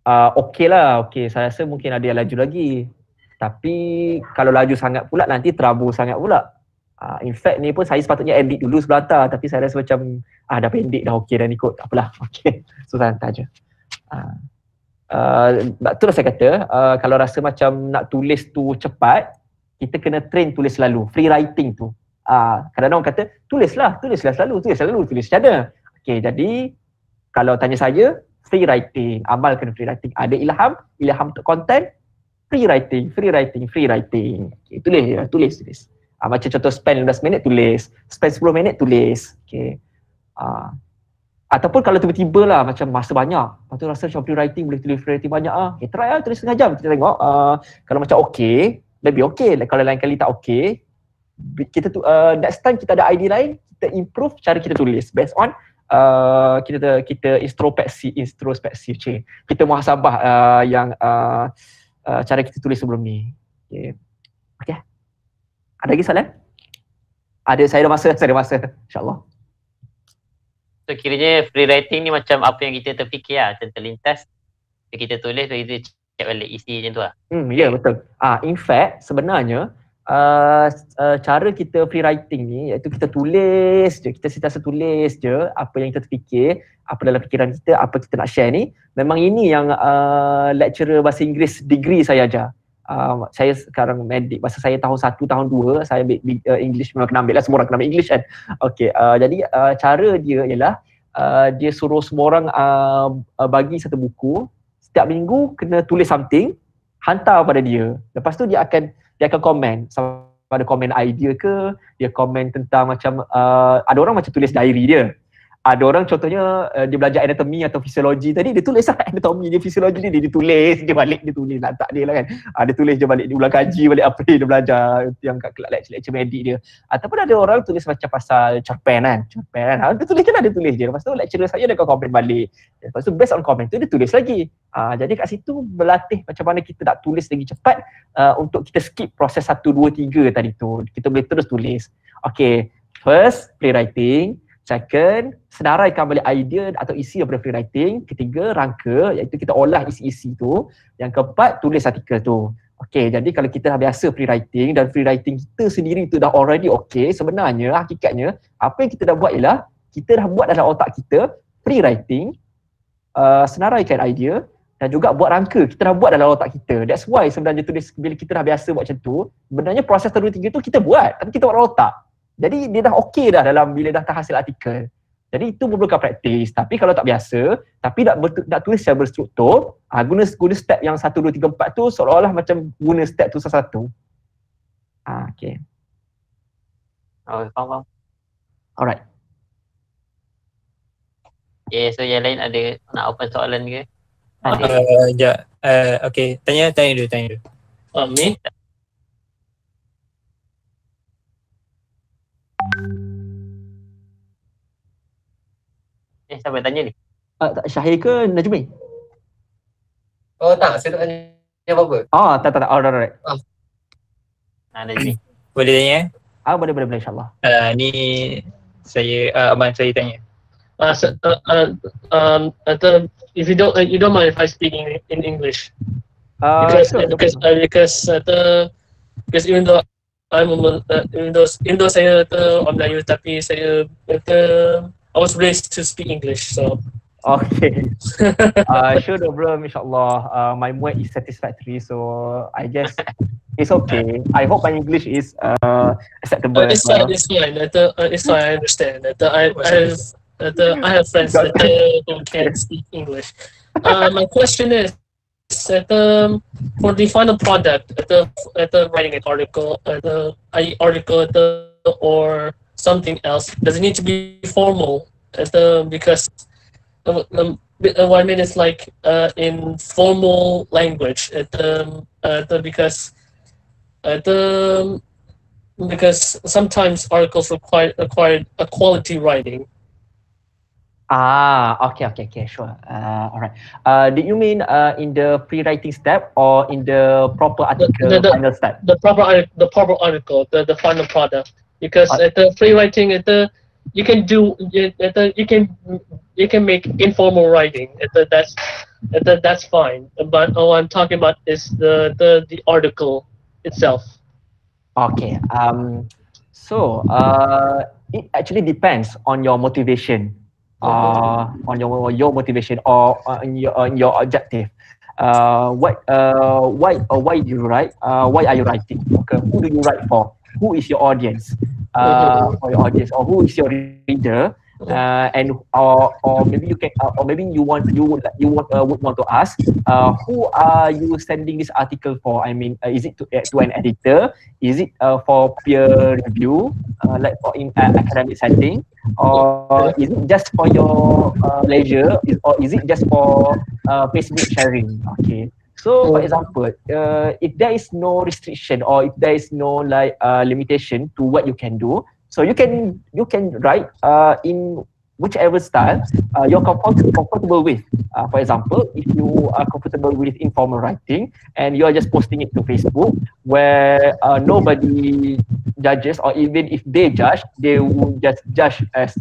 Uh, okay lah, okay. Saya rasa mungkin ada yang laju lagi. Tapi kalau laju sangat pula nanti terabur sangat pula. Uh, in fact ni pun saya sepatutnya edit dulu sebelah atas tapi saya rasa macam ah dah pendek dah okey dah ikut apalah okey so saya hantar je uh, uh, tu lah saya kata uh, kalau rasa macam nak tulis tu cepat kita kena train tulis selalu free writing tu uh, kadang-kadang orang kata tulislah tulislah selalu tulis selalu tulis macam mana okey jadi kalau tanya saya free writing amalkan free writing ada ilham ilham untuk content free writing free writing free writing okay, tulis, tulis tulis tulis Uh, macam contoh spend 15 minit tulis, spend 10 minit tulis. Okay. Uh, ah, ataupun kalau tiba-tiba lah macam masa banyak, lepas tu rasa macam free writing boleh tulis free writing banyak ah. Okay, try lah, tulis setengah jam, kita tengok. Uh, kalau macam okay, lebih okay. Like, lah, kalau lain kali tak okay, kita tu, uh, next time kita ada idea lain, kita improve cara kita tulis based on uh, kita kita introspeksi introspeksi cik. kita muhasabah uh, yang uh, uh, cara kita tulis sebelum ni okay. Ada lagi soalan? Ada, saya ada masa, saya ada masa. InsyaAllah. So, kiranya free writing ni macam apa yang kita terfikir lah, macam terlintas. Kita tulis, so kita cek balik isi macam tu lah. Hmm, ya, yeah, betul. Ah, in fact, sebenarnya, Uh, uh, cara kita free writing ni iaitu kita tulis je, kita sentiasa tulis je apa yang kita terfikir, apa dalam fikiran kita, apa kita nak share ni. Memang ini yang uh, lecturer bahasa Inggeris degree saya ajar um, saya sekarang medik masa saya tahun satu tahun dua, saya ambil uh, eh, English memang kena ambil lah semua orang kena ambil English kan okey uh, jadi uh, cara dia ialah uh, dia suruh semua orang uh, uh, bagi satu buku setiap minggu kena tulis something hantar pada dia lepas tu dia akan dia akan komen pada komen idea ke dia komen tentang macam uh, ada orang macam tulis diary dia ada orang contohnya uh, dia belajar anatomi atau fisiologi tadi dia tulis lah anatomi dia fisiologi ni dia, dia tulis dia balik dia tulis nak tak dia lah kan uh, dia tulis je balik dia ulang kaji balik apa dia belajar yang kat kelab lecture, lecture medik dia ataupun ada orang tulis macam pasal cerpen kan cerpen kan dia tulis je lah dia tulis je lepas tu lecturer saya dia komen balik lepas tu based on comment tu dia tulis lagi uh, jadi kat situ berlatih macam mana kita nak tulis lagi cepat uh, untuk kita skip proses satu dua tiga tadi tu kita boleh terus tulis Okay, first playwriting, Second, senaraikan balik idea atau isi daripada free writing. Ketiga, rangka iaitu kita olah isi-isi tu. Yang keempat, tulis artikel tu. Okey, jadi kalau kita dah biasa free writing dan free writing kita sendiri tu dah already okey sebenarnya hakikatnya apa yang kita dah buat ialah kita dah buat dalam otak kita free writing, uh, senaraikan idea dan juga buat rangka. Kita dah buat dalam otak kita. That's why sebenarnya tulis bila kita dah biasa buat macam tu, sebenarnya proses terdua tiga tu kita buat tapi kita buat dalam otak. Jadi dia dah okey dah dalam bila dah hasil artikel. Jadi itu memerlukan praktis. Tapi kalau tak biasa, tapi nak, nak tulis secara berstruktur, ha, guna, guna step yang 1, 2, 3, 4 tu seolah-olah macam guna step tu satu-satu. Ha, okay. Oh, faham, faham. Alright. Yeah, so yang lain ada nak open soalan ke? Uh, ada. Uh, ya. Uh, okay, tanya, tanya dulu, tanya dulu. Oh, me? Eh siapa tanya ni? Ah uh, Syahir ke Najmi? Oh tak, saya tak tanya apa-apa. Oh tak tak tak. Oh, alright alright. Ah. ah. ah Najmi. boleh tanya? Ah boleh boleh boleh insya-Allah. Uh, ni saya uh, abang saya tanya. Ah uh, um atau if you don't you don't mind if I speak in, in English. Uh, because, sure. because, uh, because, uh, because even though I'm uh, even though, even though saya tu orang Melayu tapi saya kata uh, I was raised to speak English, so. Okay. uh, sure, no problem, inshallah. Uh, my muat is satisfactory, so uh, I guess it's okay. I hope my English is uh, acceptable. Uh, it's, well. fine, it's fine. The, uh, it's fine, I understand. that I, I, have, the, I have friends that who can speak English. Uh, my question is, um, for the final product, at the, at the writing an article, at the I article at the, or something else. Does it need to be formal? because what I mean is like uh, in formal language. Um, uh, because uh, the um, because sometimes articles require require a quality writing. Ah, okay, okay, okay, sure. Uh, all right. Uh, do you mean uh, in the pre-writing step or in the proper article the, the, the, final step? The proper the proper article, the, the final product because uh, at the free writing at the you can do at the, you can you can make informal writing at the, that's at the, that's fine but all i'm talking about is the the, the article itself okay um so uh it actually depends on your motivation uh on your your motivation or on uh, your on your objective uh what uh why uh, why do you write uh why are you writing okay who do you write for who is your audience uh, for your audience or who is your reader uh, and or or maybe you can uh, or maybe you want you would you want, uh, would want to ask uh, who are you sending this article for? I mean, uh, is it to uh, to an editor? Is it uh, for peer review? Uh, like for in uh, academic setting, or is it just for your uh, leisure? Is, or is it just for uh, Facebook sharing? Okay. So oh. for example, uh, if there is no restriction or if there is no like uh, limitation to what you can do, so you can you can write uh, in whichever style uh, you're comfortable comfortable with. Uh, for example, if you are comfortable with informal writing and you are just posting it to Facebook, where uh, nobody judges or even if they judge, they will just judge as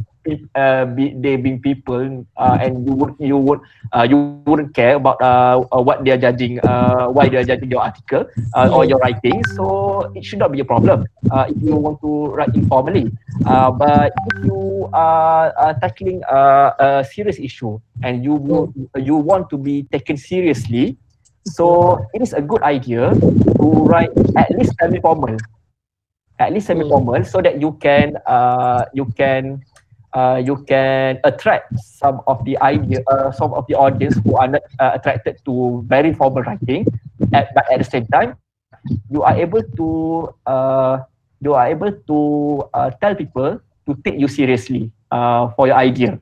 uh, be, they being people uh, and you would you would uh, you wouldn't care about uh, what they are judging uh, why they are judging your article uh, or your writing so it should not be a problem uh, if you want to write informally uh, but if you are, tackling a, uh, a serious issue and you you want to be taken seriously so it is a good idea to write at least semi formal at least semi formal so that you can uh, you can Uh, you can attract some of the idea, uh, some of the audience who are not uh, attracted to very formal writing, at, but at the same time, you are able to uh, you are able to uh, tell people to take you seriously uh, for your idea.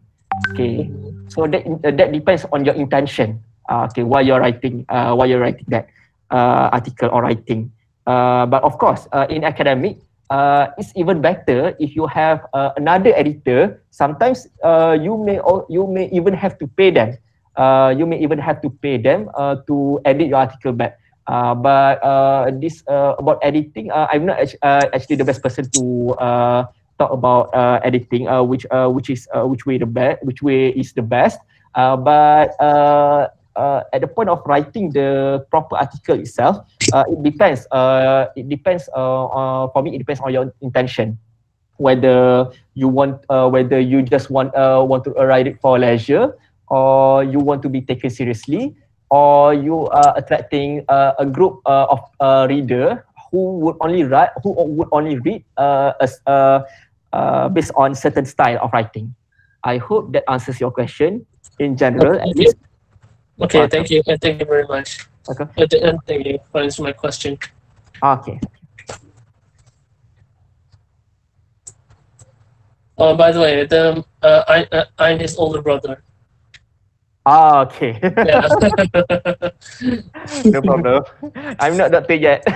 Okay, so that uh, that depends on your intention. Uh, okay, why you're writing uh, why you're writing that uh, article or writing. Uh, but of course, uh, in academic, uh, it's even better if you have uh, another editor. Sometimes uh, you may you may even have to pay them. Uh, you may even have to pay them uh, to edit your article back. Uh, but uh, this uh, about editing, uh, I'm not uh, actually the best person to uh, talk about uh, editing, uh, which uh, which is uh, which way the best, which way is the best. Uh, but uh, uh, at the point of writing the proper article itself, uh, it depends. Uh, it depends. Uh, uh for me, it depends on your intention. Whether you want, uh, whether you just want uh, want to write it for leisure, or you want to be taken seriously, or you are attracting a group of reader who would only write, who would only read as, based on certain style of writing. I hope that answers your question in general, at least. Okay, thank you. Uh, thank you very much. Okay. Uh, uh, thank you for answering my question. Okay. Oh, by the way, the um, uh, I, I'm his older brother. Ah, okay. no problem. I'm not that yet.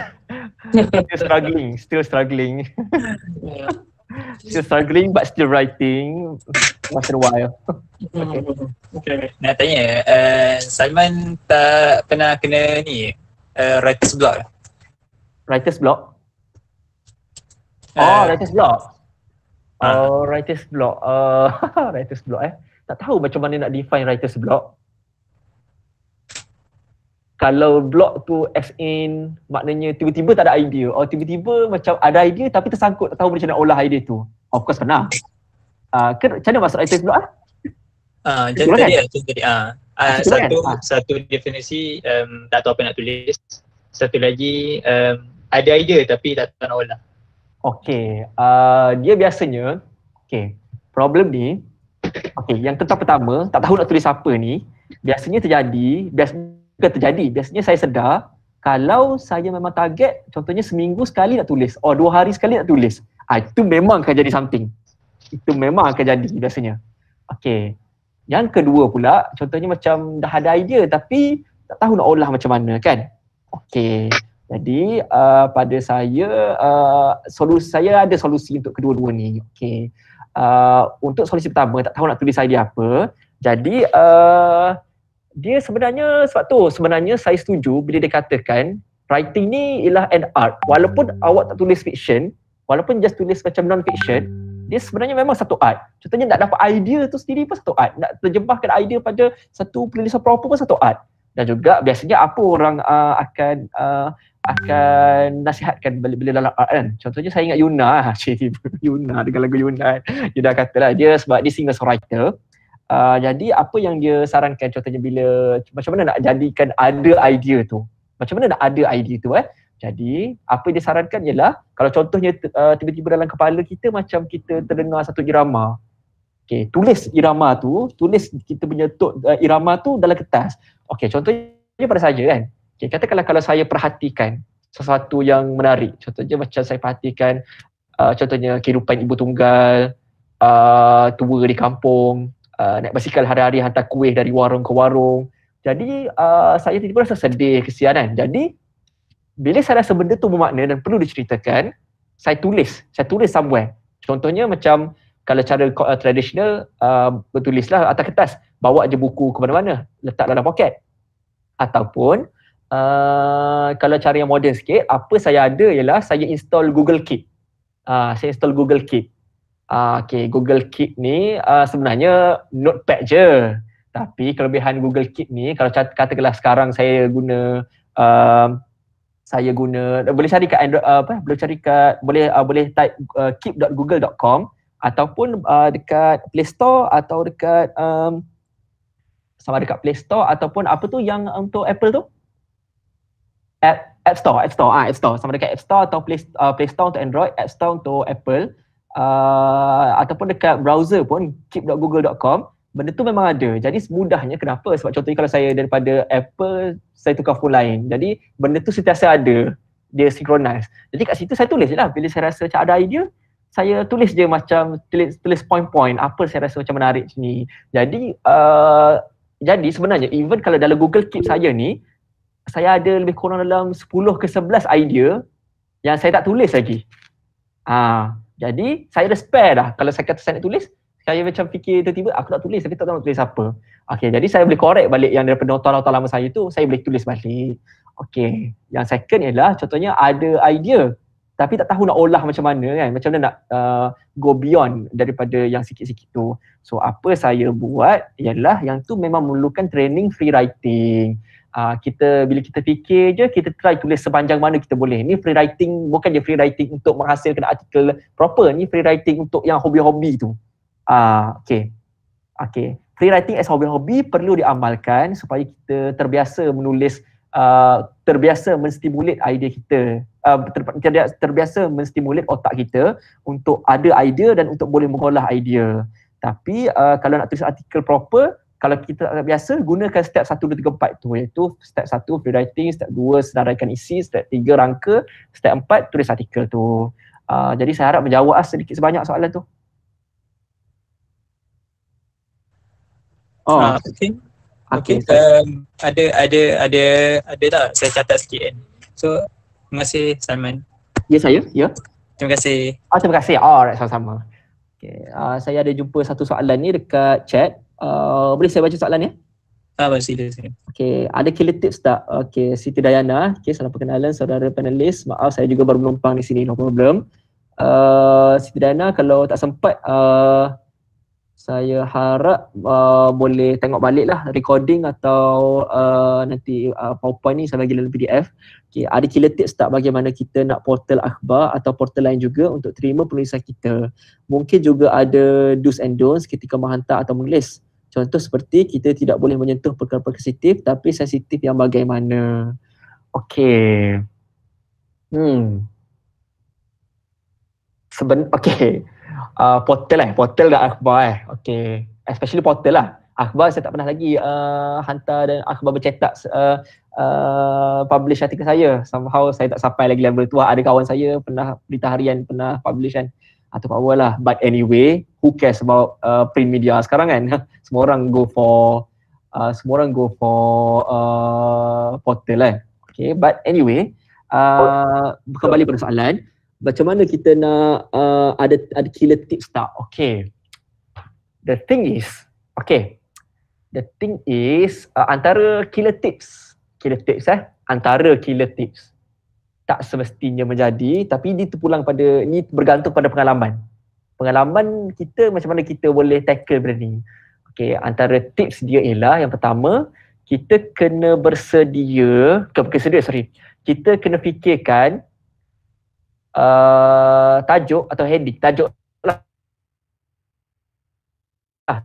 still struggling. Still struggling. yeah. still struggling but still writing once in a while. okay. Nak tanya, uh, Salman tak pernah kena ni, uh, writer's block? Writer's block? Uh, oh, writer's block. Oh, writer's block. Uh, writer's block eh. Tak tahu macam mana nak define writer's block kalau blog tu as in maknanya tiba-tiba tak ada idea atau oh, tiba-tiba macam ada idea tapi tersangkut tak tahu macam nak olah idea tu of course pernah uh, ke, macam mana masuk writer's block lah? macam tadi lah, macam tadi satu, kan? satu definisi um, tak tahu apa nak tulis satu lagi um, ada idea tapi tak tahu nak olah Okay, uh, ah, dia biasanya Okay, problem ni Okay, yang tetap pertama, tak tahu nak tulis apa ni Biasanya terjadi, biasanya bukan terjadi. Biasanya saya sedar kalau saya memang target contohnya seminggu sekali nak tulis or dua hari sekali nak tulis. Ah, itu memang akan jadi something. Itu memang akan jadi biasanya. okey Yang kedua pula, contohnya macam dah ada idea tapi tak tahu nak olah macam mana kan. okey Jadi uh, pada saya, uh, solusi saya ada solusi untuk kedua-dua ni. okey Uh, untuk solusi pertama, tak tahu nak tulis idea apa. Jadi uh, dia sebenarnya sebab tu sebenarnya saya setuju bila dia katakan writing ni ialah an art walaupun awak tak tulis fiction walaupun just tulis macam non fiction dia sebenarnya memang satu art contohnya nak dapat idea tu sendiri pun satu art nak terjemahkan idea pada satu penulisan proper pun satu art dan juga biasanya apa orang uh, akan uh, akan nasihatkan bila-bila dalam art kan contohnya saya ingat Yuna ah, Yuna dengan lagu Yuna kan. Yuna katalah dia sebab dia singer songwriter Uh, jadi apa yang dia sarankan contohnya bila macam mana nak jadikan ada idea tu? Macam mana nak ada idea tu eh? Jadi apa dia sarankan ialah kalau contohnya uh, tiba-tiba dalam kepala kita macam kita terdengar satu irama. Okey, tulis irama tu, tulis kita punya tok uh, irama tu dalam kertas. Okey, contohnya pada saya kan. Okey, katakanlah kalau saya perhatikan sesuatu yang menarik. Contohnya macam saya perhatikan uh, contohnya kehidupan ibu tunggal, uh, tua di kampung, uh, naik basikal hari-hari hantar kuih dari warung ke warung. Jadi uh, saya tiba-tiba rasa sedih, kesian kan. Jadi bila saya rasa benda tu bermakna dan perlu diceritakan, saya tulis. Saya tulis somewhere. Contohnya macam kalau cara uh, tradisional, uh, bertulislah atas kertas. Bawa je buku ke mana-mana. Letak dalam poket. Ataupun uh, kalau cara yang moden sikit, apa saya ada ialah saya install Google Keep. Uh, saya install Google Keep. Uh, ah, okay, Google Keep ni uh, sebenarnya notepad je. Tapi kelebihan Google Keep ni, kalau kata kelas sekarang saya guna uh, saya guna boleh cari kat Android uh, apa boleh cari kat boleh uh, boleh type uh, keep.google.com ataupun uh, dekat Play Store atau dekat um, sama dekat Play Store ataupun apa tu yang untuk Apple tu App App Store App Store ah App Store sama dekat App Store atau Play uh, Play Store untuk Android App Store untuk Apple Uh, ataupun dekat browser pun keep.google.com benda tu memang ada. Jadi mudahnya kenapa? Sebab contohnya kalau saya daripada Apple, saya tukar phone lain. Jadi benda tu sentiasa ada. Dia synchronize. Jadi kat situ saya tulis je lah. Bila saya rasa macam ada idea, saya tulis je macam tulis, tulis point-point. Apa saya rasa macam menarik sini. Jadi uh, jadi sebenarnya even kalau dalam Google Keep saya ni, saya ada lebih kurang dalam 10 ke 11 idea yang saya tak tulis lagi. Ah, jadi saya dah spare dah kalau saya kata saya nak tulis saya macam fikir tiba-tiba aku nak tulis tapi tak tahu nak tulis apa. Okay, jadi saya boleh correct balik yang daripada nota-nota lama saya tu saya boleh tulis balik. Okay, yang second ialah contohnya ada idea tapi tak tahu nak olah macam mana kan macam mana nak uh, go beyond daripada yang sikit-sikit tu. So apa saya buat ialah yang tu memang memerlukan training free writing uh, kita bila kita fikir je kita try tulis sepanjang mana kita boleh ni free writing bukan dia free writing untuk menghasilkan artikel proper ni free writing untuk yang hobi-hobi tu ah uh, okey okey free writing as hobi-hobi perlu diamalkan supaya kita terbiasa menulis Uh, terbiasa menstimulate idea kita uh, ter- terbiasa menstimulate otak kita untuk ada idea dan untuk boleh mengolah idea tapi uh, kalau nak tulis artikel proper kalau kita tak biasa gunakan step 1 2 3 4 tu iaitu step 1 free writing step 2 senaraikan isi step 3 rangka step 4 tulis artikel tu uh, jadi saya harap menjawab ah sedikit sebanyak soalan tu oh uh, okey okay, okay. um, ada ada ada ada tak saya catat sikit kan so terima kasih Salman ya yes, saya ya terima kasih oh terima kasih oh, alright sama-sama Okay. uh, saya ada jumpa satu soalan ni dekat chat Uh, boleh saya baca soalan ya? Ah, uh, sila sila. Okey, ada killer tips tak? Okey, Siti Dayana, okey, salam perkenalan saudara panelis. Maaf saya juga baru menumpang di sini, no problem. Uh, Siti Dayana kalau tak sempat uh, saya harap uh, boleh tengok balik lah recording atau uh, nanti uh, powerpoint ni saya bagi dalam pdf okay, ada killer tips tak bagaimana kita nak portal akhbar atau portal lain juga untuk terima penulisan kita mungkin juga ada do's and don'ts ketika menghantar atau menulis contoh seperti kita tidak boleh menyentuh perkara-perkara sensitif tapi sensitif yang bagaimana okay hmm Seben okay uh, portal eh, portal dan akhbar eh. Okay. Especially portal lah. Akhbar saya tak pernah lagi uh, hantar dan akhbar bercetak uh, uh, publish artikel saya. Somehow saya tak sampai lagi level tu. Ada kawan saya pernah berita harian, pernah publish kan. Atau power lah. But anyway, who cares about uh, print media sekarang kan? semua orang go for uh, semua orang go for uh, portal kan. Eh? Okay, but anyway, uh, kembali pada soalan macam mana kita nak uh, ada ada killer tips tak? Okay. The thing is, okay. The thing is uh, antara killer tips, killer tips eh, antara killer tips tak semestinya menjadi tapi ini terpulang pada ini bergantung pada pengalaman. Pengalaman kita macam mana kita boleh tackle benda ni. Okay, antara tips dia ialah yang pertama, kita kena bersedia, ke, bersedia sorry. Kita kena fikirkan uh, tajuk atau heading tajuk lah. ah,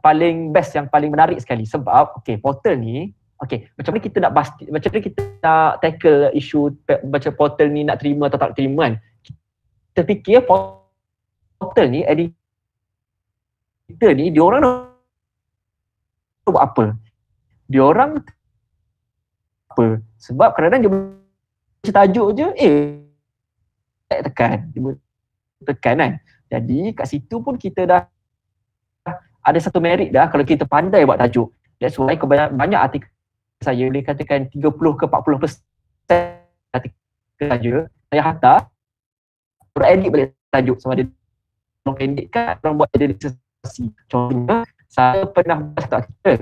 paling best yang paling menarik sekali sebab okey portal ni okey macam mana kita nak basti, macam mana kita nak tackle isu macam portal ni nak terima atau tak terima kan kita fikir portal ni editor ni dia orang nak buat apa dia orang apa sebab kadang-kadang dia tajuk je eh tekan cuba tekan kan jadi kat situ pun kita dah ada satu merit dah kalau kita pandai buat tajuk that's why kebanyak, banyak artikel saya boleh katakan 30 ke 40 persen artikel saja saya hantar orang edit balik tajuk sama ada orang edit kan orang buat edit sesi contohnya saya pernah buat satu artikel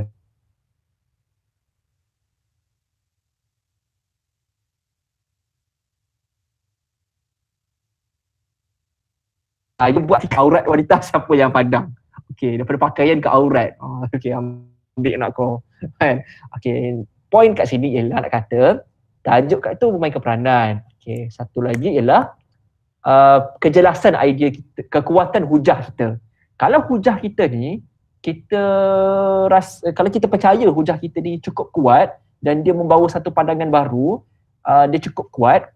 Ha, ah, dia buat aurat wanita siapa yang pandang. Okey, daripada pakaian ke aurat. Oh, ah, Okey, ambil nak kau. Kan? Okey, point kat sini ialah nak kata, tajuk kat tu bermain keperanan. Okey, satu lagi ialah uh, kejelasan idea kita, kekuatan hujah kita. Kalau hujah kita ni, kita rasa, kalau kita percaya hujah kita ni cukup kuat dan dia membawa satu pandangan baru, uh, dia cukup kuat,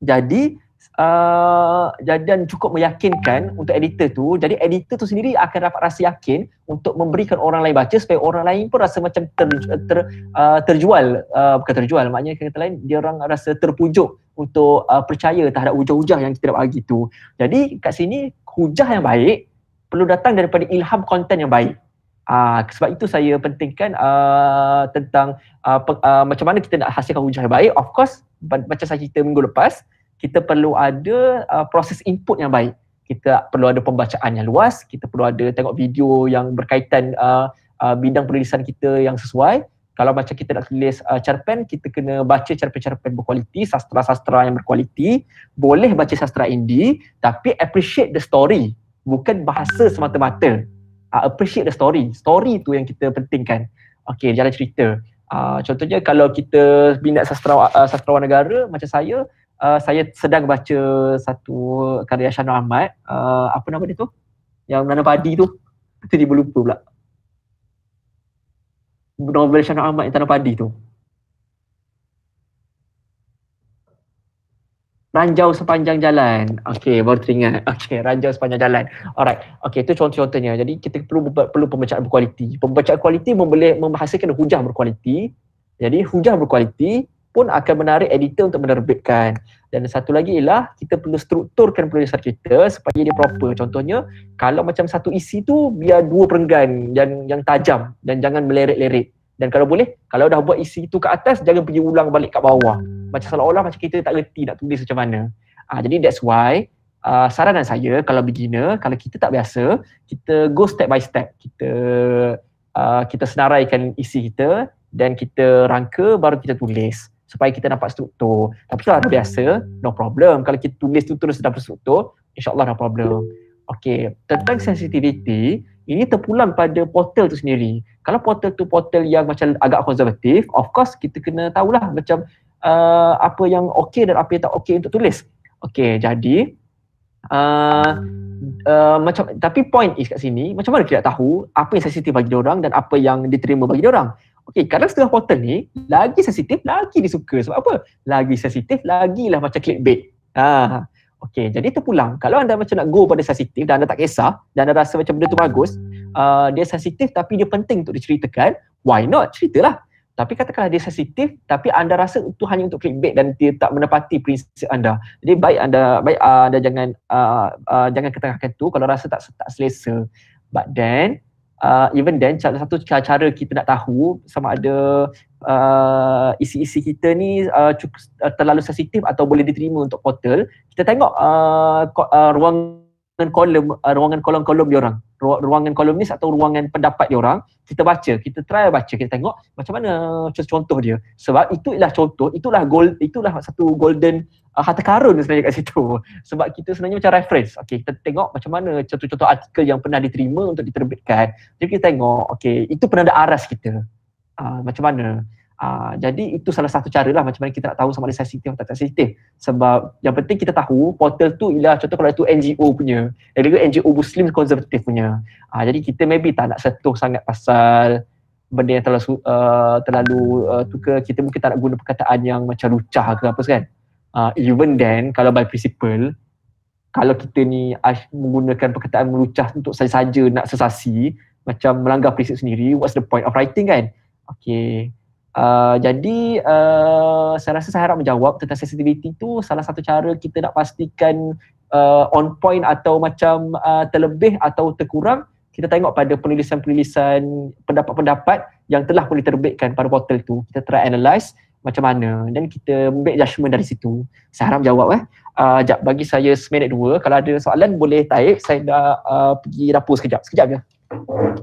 jadi uh, jajan cukup meyakinkan untuk editor tu jadi editor tu sendiri akan dapat rasa yakin untuk memberikan orang lain baca supaya orang lain pun rasa macam ter, ter uh, terjual uh, bukan terjual maknanya kata lain dia orang rasa terpujuk untuk uh, percaya terhadap hujah-hujah yang kita bagi tu jadi kat sini hujah yang baik perlu datang daripada ilham konten yang baik Aa, ah, sebab itu saya pentingkan uh, tentang uh, pe, uh, macam mana kita nak hasilkan hujah yang baik. Of course, macam saya cerita minggu lepas, uh, kita perlu ada uh, proses input yang baik. Kita perlu ada pembacaan yang luas, kita perlu ada tengok video yang berkaitan uh, uh, bidang penulisan kita yang sesuai. Kalau macam kita nak tulis uh, cerpen, kita kena baca cerpen-cerpen berkualiti, sastra-sastra yang berkualiti. Boleh baca sastra indie, tapi appreciate the story. Bukan bahasa semata-mata. Uh, appreciate the story. Story tu yang kita pentingkan. Okay, jalan cerita. Uh, contohnya kalau kita bina sastra, uh, sastrawan negara macam saya, uh, saya sedang baca satu karya Shano Ahmad, uh, apa nama dia tu? Yang Nana Padi tu. Tu dia lupa pula. Novel Shano Ahmad yang Tanah Padi tu. Ranjau sepanjang jalan. Okey, baru teringat. Okey, ranjau sepanjang jalan. Alright. Okey, itu contoh-contohnya. Jadi kita perlu perlu pembacaan berkualiti. Pembacaan kualiti memboleh membahasakan hujah berkualiti. Jadi hujah berkualiti pun akan menarik editor untuk menerbitkan. Dan satu lagi ialah kita perlu strukturkan penulisan cerita supaya dia proper. Contohnya, kalau macam satu isi e tu biar dua perenggan yang yang tajam dan jangan meleret-leret. Dan kalau boleh, kalau dah buat isi e tu ke atas jangan pergi ulang balik kat bawah. Macam salah olah macam kita tak reti nak tulis macam mana. Ah jadi that's why Uh, saranan saya kalau beginner, kalau kita tak biasa, kita go step by step. Kita uh, kita senaraikan isi e kita dan kita rangka baru kita tulis supaya kita dapat struktur. Tapi kalau hmm. biasa, no problem. Kalau kita tulis tu terus dapat struktur, insyaAllah no problem. Okay, tentang sensitiviti, ini terpulang pada portal tu sendiri. Kalau portal tu portal yang macam agak konservatif, of course kita kena tahulah macam uh, apa yang okay dan apa yang tak okay untuk tulis. Okay, jadi uh, Uh, macam tapi point is kat sini macam mana kita tahu apa yang sensitif bagi orang dan apa yang diterima bagi orang Okey, kalau setengah portal ni lagi sensitif, lagi disuka. Sebab apa? Lagi sensitif, lagi lah macam clickbait. Ha. Okey, jadi tu pulang. Kalau anda macam nak go pada sensitif dan anda tak kisah dan anda rasa macam benda tu bagus, uh, dia sensitif tapi dia penting untuk diceritakan, why not? Ceritalah. Tapi katakanlah dia sensitif tapi anda rasa itu hanya untuk clickbait dan dia tak menepati prinsip anda. Jadi baik anda baik uh, anda jangan uh, uh, jangan ketengahkan tu kalau rasa tak tak selesa. But then uh, even then salah satu cara kita nak tahu sama ada uh, isi-isi kita ni uh, terlalu sensitif atau boleh diterima untuk portal kita tengok uh, ruang ruangan kolom uh, ruangan kolom-kolom dia orang ruangan kolumnis atau ruangan pendapat dia orang kita baca kita try baca kita tengok macam mana contoh dia sebab itu ialah contoh itulah gold itulah satu golden uh, harta karun sebenarnya kat situ sebab kita sebenarnya macam reference okey kita tengok macam mana contoh-contoh artikel yang pernah diterima untuk diterbitkan jadi kita tengok okey itu penanda aras kita uh, macam mana Ah, jadi itu salah satu cara lah macam mana kita nak tahu sama ada sensitif atau tak sensitif sebab yang penting kita tahu portal tu ialah contoh kalau itu NGO punya dan juga NGO Muslim konservatif punya uh, jadi kita maybe tak nak sentuh sangat pasal benda yang terlalu, uh, terlalu uh, tu ke kita mungkin tak nak guna perkataan yang macam lucah ke apa kan uh, even then kalau by principle kalau kita ni menggunakan perkataan melucah untuk saja-saja nak sesasi macam melanggar prinsip sendiri what's the point of writing kan okay Uh, jadi uh, saya rasa saya harap menjawab tentang sensitivity tu salah satu cara kita nak pastikan uh, on point atau macam uh, terlebih atau terkurang kita tengok pada penulisan-penulisan pendapat-pendapat yang telah pun diterbitkan pada portal tu kita try analyse macam mana dan kita make judgement dari situ saya harap jawab eh uh, bagi saya seminit dua kalau ada soalan boleh type saya dah uh, pergi dapur sekejap sekejap je ya.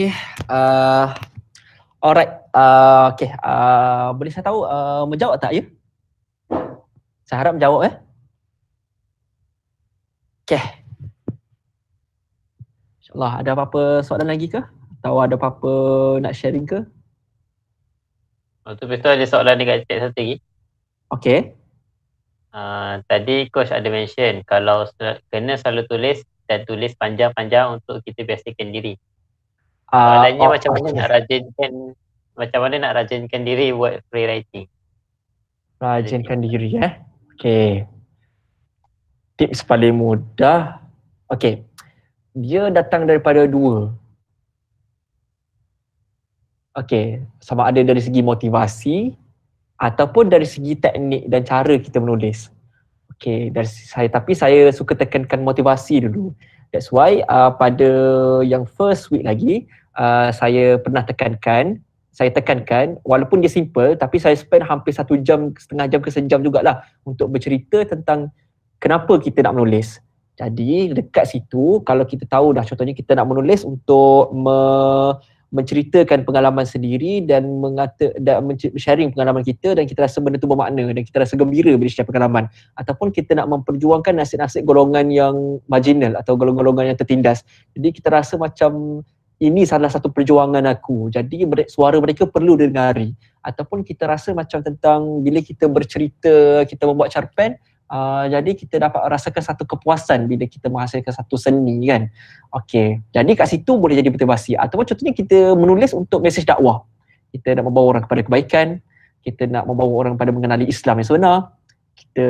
Okay. Uh, alright. Uh, okay. Uh, boleh saya tahu uh, menjawab tak ya? Saya harap menjawab ya. Eh? Okay. InsyaAllah ada apa-apa soalan lagi ke? Atau ada apa-apa nak sharing ke? Lepas tu ada soalan dekat cek satu lagi. Okay. Uh, tadi coach ada mention kalau kena selalu tulis dan tulis panjang-panjang untuk kita biasakan diri. Ah, Soalannya uh, oh, macam mana nak rajinkan macam mana nak rajinkan diri buat free writing? Rajinkan Jadi. diri eh. Okey. Tips paling mudah. Okey. Dia datang daripada dua. Okey. Sama ada dari segi motivasi ataupun dari segi teknik dan cara kita menulis. Okey. dari saya tapi saya suka tekankan motivasi dulu. That's why uh, pada yang first week lagi, uh, saya pernah tekankan saya tekankan walaupun dia simple tapi saya spend hampir satu jam setengah jam ke sejam jugalah untuk bercerita tentang kenapa kita nak menulis jadi dekat situ kalau kita tahu dah contohnya kita nak menulis untuk me- menceritakan pengalaman sendiri dan mengata dan sharing pengalaman kita dan kita rasa benda tu bermakna dan kita rasa gembira bila share pengalaman ataupun kita nak memperjuangkan nasib-nasib golongan yang marginal atau golongan-golongan yang tertindas jadi kita rasa macam ini salah satu perjuangan aku. Jadi suara mereka perlu didengari. Ataupun kita rasa macam tentang bila kita bercerita, kita membuat cerpen, uh, jadi kita dapat rasakan satu kepuasan bila kita menghasilkan satu seni kan. Okey. Jadi kat situ boleh jadi motivasi. Ataupun contohnya kita menulis untuk mesej dakwah. Kita nak membawa orang kepada kebaikan, kita nak membawa orang kepada mengenali Islam yang sebenar kita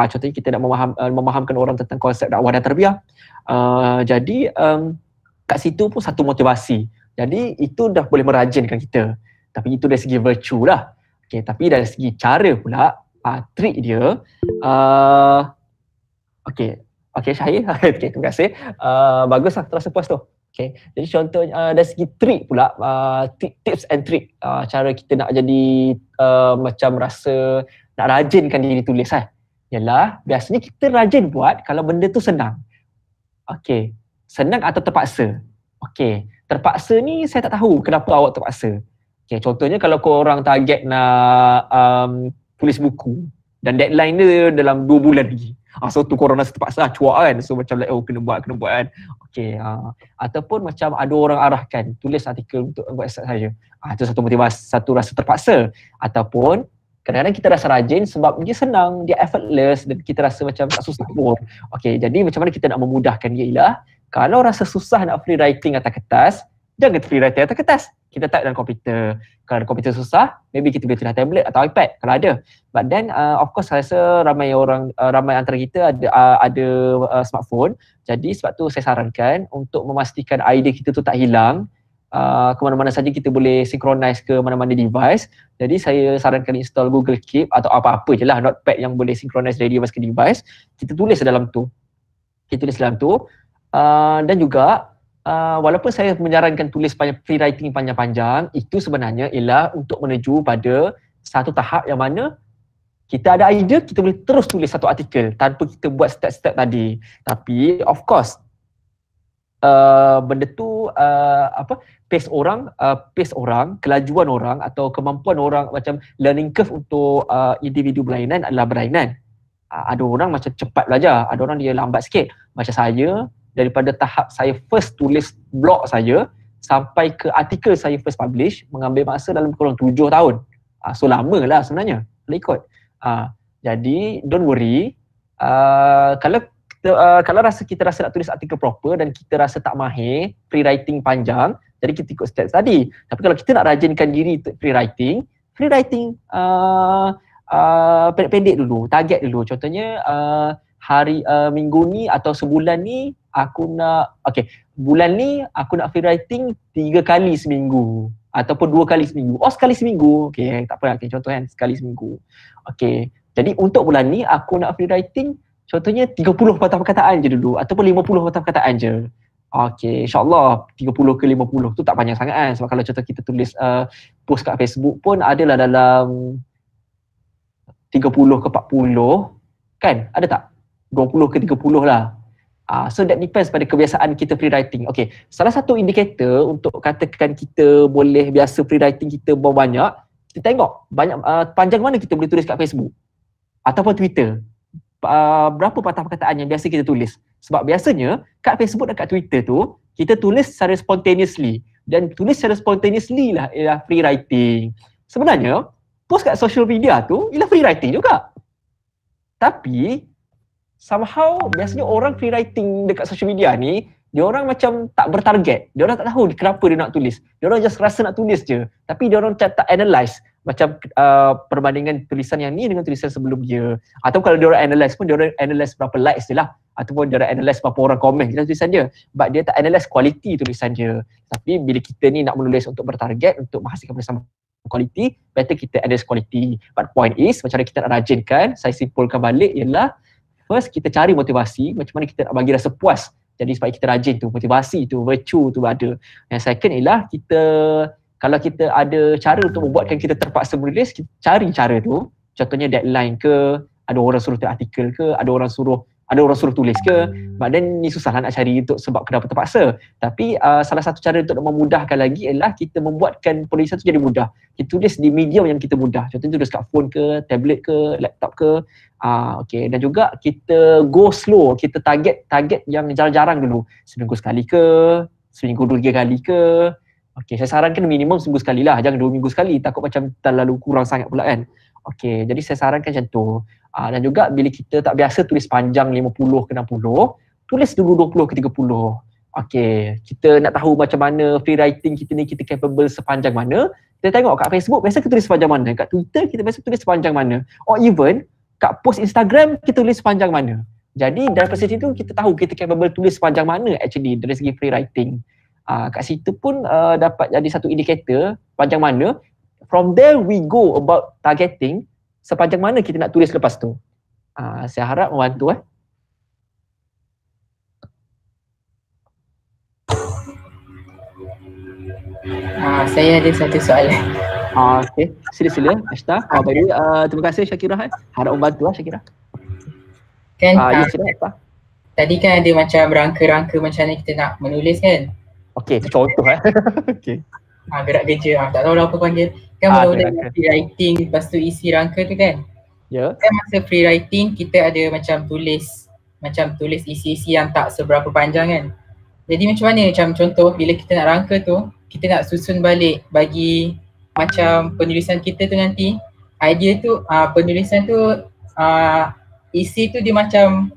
ah, contohnya kita nak memaham, uh, memahamkan orang tentang konsep dakwah dan terbiah. Uh, jadi um, kat situ pun satu motivasi. Jadi itu dah boleh merajinkan kita. Tapi itu dari segi virtue lah. Okay, tapi dari segi cara pula, uh, dia, uh, okay, okay Syahir, okay, terima kasih. Uh, bagus lah, terasa puas tu. Okay. Jadi contoh uh, dari segi trick pula, uh, tips and trick, uh, cara kita nak jadi uh, macam rasa nak rajinkan diri tulis kan. Eh? Ialah biasanya kita rajin buat kalau benda tu senang. Okay, senang atau terpaksa? Okey, terpaksa ni saya tak tahu kenapa awak terpaksa. Okey, contohnya kalau kau orang target nak um, tulis buku dan deadline dia dalam 2 bulan lagi. Ah, so tu korang rasa terpaksa ah, cuak kan. So macam like, oh kena buat, kena buat kan. Okay. Ah. Ataupun macam ada orang arahkan, tulis artikel untuk buat website saja. Ah, itu satu motivasi, satu rasa terpaksa. Ataupun kadang-kadang kita rasa rajin sebab dia senang, dia effortless dan kita rasa macam tak susah pun. Okay, jadi macam mana kita nak memudahkan dia ialah kalau rasa susah nak free writing atas kertas, jangan free writing atas kertas. Kita type dalam komputer. Kalau ada komputer susah, maybe kita boleh tulis tablet atau iPad kalau ada. But then uh, of course saya rasa ramai orang uh, ramai antara kita ada uh, ada uh, smartphone. Jadi sebab tu saya sarankan untuk memastikan idea kita tu tak hilang Uh, ke mana-mana saja kita boleh synchronize ke mana-mana device jadi saya sarankan install Google Keep atau apa-apa je lah notepad yang boleh synchronize device ke device kita tulis dalam tu kita tulis dalam tu Uh, dan juga uh, walaupun saya menyarankan tulis banyak free writing panjang-panjang itu sebenarnya ialah untuk menuju pada satu tahap yang mana kita ada idea kita boleh terus tulis satu artikel tanpa kita buat step-step tadi tapi of course uh, benda tu uh, apa pace orang uh, pace orang kelajuan orang atau kemampuan orang macam learning curve untuk uh, individu berlainan adalah berlainan uh, ada orang macam cepat belajar ada orang dia lambat sikit macam saya daripada tahap saya first tulis blog saya sampai ke artikel saya first publish mengambil masa dalam kurang tujuh tahun. Uh, so lama lah sebenarnya. Boleh ikut. Uh, jadi don't worry. Uh, kalau kita, uh, kalau rasa kita rasa nak tulis artikel proper dan kita rasa tak mahir, free writing panjang, jadi kita ikut step tadi. Tapi kalau kita nak rajinkan diri untuk free writing, free writing uh, uh, pendek-pendek dulu, target dulu. Contohnya uh, hari uh, minggu ni atau sebulan ni aku nak okey bulan ni aku nak free writing tiga kali seminggu ataupun dua kali seminggu oh sekali seminggu okey eh, tak apa okay, contoh kan sekali seminggu okey jadi untuk bulan ni aku nak free writing contohnya 30 patah perkataan je dulu ataupun 50 patah perkataan je Okay, insyaAllah 30 ke 50 tu tak panjang sangat kan sebab kalau contoh kita tulis uh, post kat Facebook pun adalah dalam 30 ke 40 kan? Ada tak? 20 ke 30 lah. Uh, so that depends pada kebiasaan kita free writing Okay, salah satu indikator untuk katakan kita boleh biasa free writing kita berapa banyak, kita tengok banyak uh, panjang mana kita boleh tulis kat Facebook ataupun Twitter. Uh, berapa patah perkataan yang biasa kita tulis. Sebab biasanya kat Facebook dan kat Twitter tu, kita tulis secara spontaneously. Dan tulis secara spontaneously lah ialah free writing Sebenarnya, post kat social media tu ialah free writing juga. Tapi somehow biasanya orang free writing dekat social media ni dia orang macam tak bertarget dia orang tak tahu kenapa dia nak tulis dia orang just rasa nak tulis je tapi dia orang tak, tak macam uh, perbandingan tulisan yang ni dengan tulisan sebelum dia atau kalau dia orang analyze pun dia orang analyze berapa likes je lah ataupun dia orang analyze berapa orang komen dalam tulisan dia but dia tak analyze kualiti tulisan dia tapi bila kita ni nak menulis untuk bertarget untuk menghasilkan bersama kualiti, better kita analyze kualiti. but point is macam mana kita nak rajinkan saya simpulkan balik ialah first kita cari motivasi macam mana kita nak bagi rasa puas jadi supaya kita rajin tu motivasi tu virtue tu ada yang second ialah kita kalau kita ada cara untuk membuatkan kita terpaksa merilis kita cari cara tu contohnya deadline ke ada orang suruh tulis artikel ke ada orang suruh ada orang suruh tulis ke but then ni susah lah nak cari untuk sebab kenapa terpaksa tapi uh, salah satu cara untuk memudahkan lagi ialah kita membuatkan penulisan tu jadi mudah kita tulis di medium yang kita mudah contohnya tulis kat phone ke, tablet ke, laptop ke uh, okay. dan juga kita go slow, kita target target yang jarang-jarang dulu seminggu sekali ke, seminggu dua tiga kali ke Okay, saya sarankan minimum seminggu sekali lah, jangan dua minggu sekali takut macam terlalu kurang sangat pula kan Okay, jadi saya sarankan macam tu Uh, dan juga bila kita tak biasa tulis panjang 50 ke 60, tulis dulu 20 ke 30. Okey, kita nak tahu macam mana free writing kita ni kita capable sepanjang mana. Kita tengok kat Facebook biasa kita tulis sepanjang mana, kat Twitter kita biasa tulis sepanjang mana. Or even kat post Instagram kita tulis sepanjang mana. Jadi dari situ itu kita tahu kita capable tulis sepanjang mana actually dari segi free writing. Uh, kat situ pun uh, dapat jadi satu indikator panjang mana. From there we go about targeting sepanjang mana kita nak tulis lepas tu. Ha, saya harap membantu eh. Ha, saya ada satu soalan. Ha, okay. Sila-sila, Ashta. Ha, ha. uh, terima kasih syakirah. Eh. Harap membantu lah Syakira. Kan, ha, ya, sila, Tadi kan ada macam rangka-rangka macam ni kita nak menulis kan? Okey, contoh eh. Okey ha, gerak kerja ha, tak tahu lah apa panggil kan ah, mula free writing lepas tu isi rangka tu kan ya yeah. kan masa free writing kita ada macam tulis macam tulis isi-isi yang tak seberapa panjang kan jadi macam mana macam contoh bila kita nak rangka tu kita nak susun balik bagi macam penulisan kita tu nanti idea tu uh, penulisan tu uh, isi tu dia macam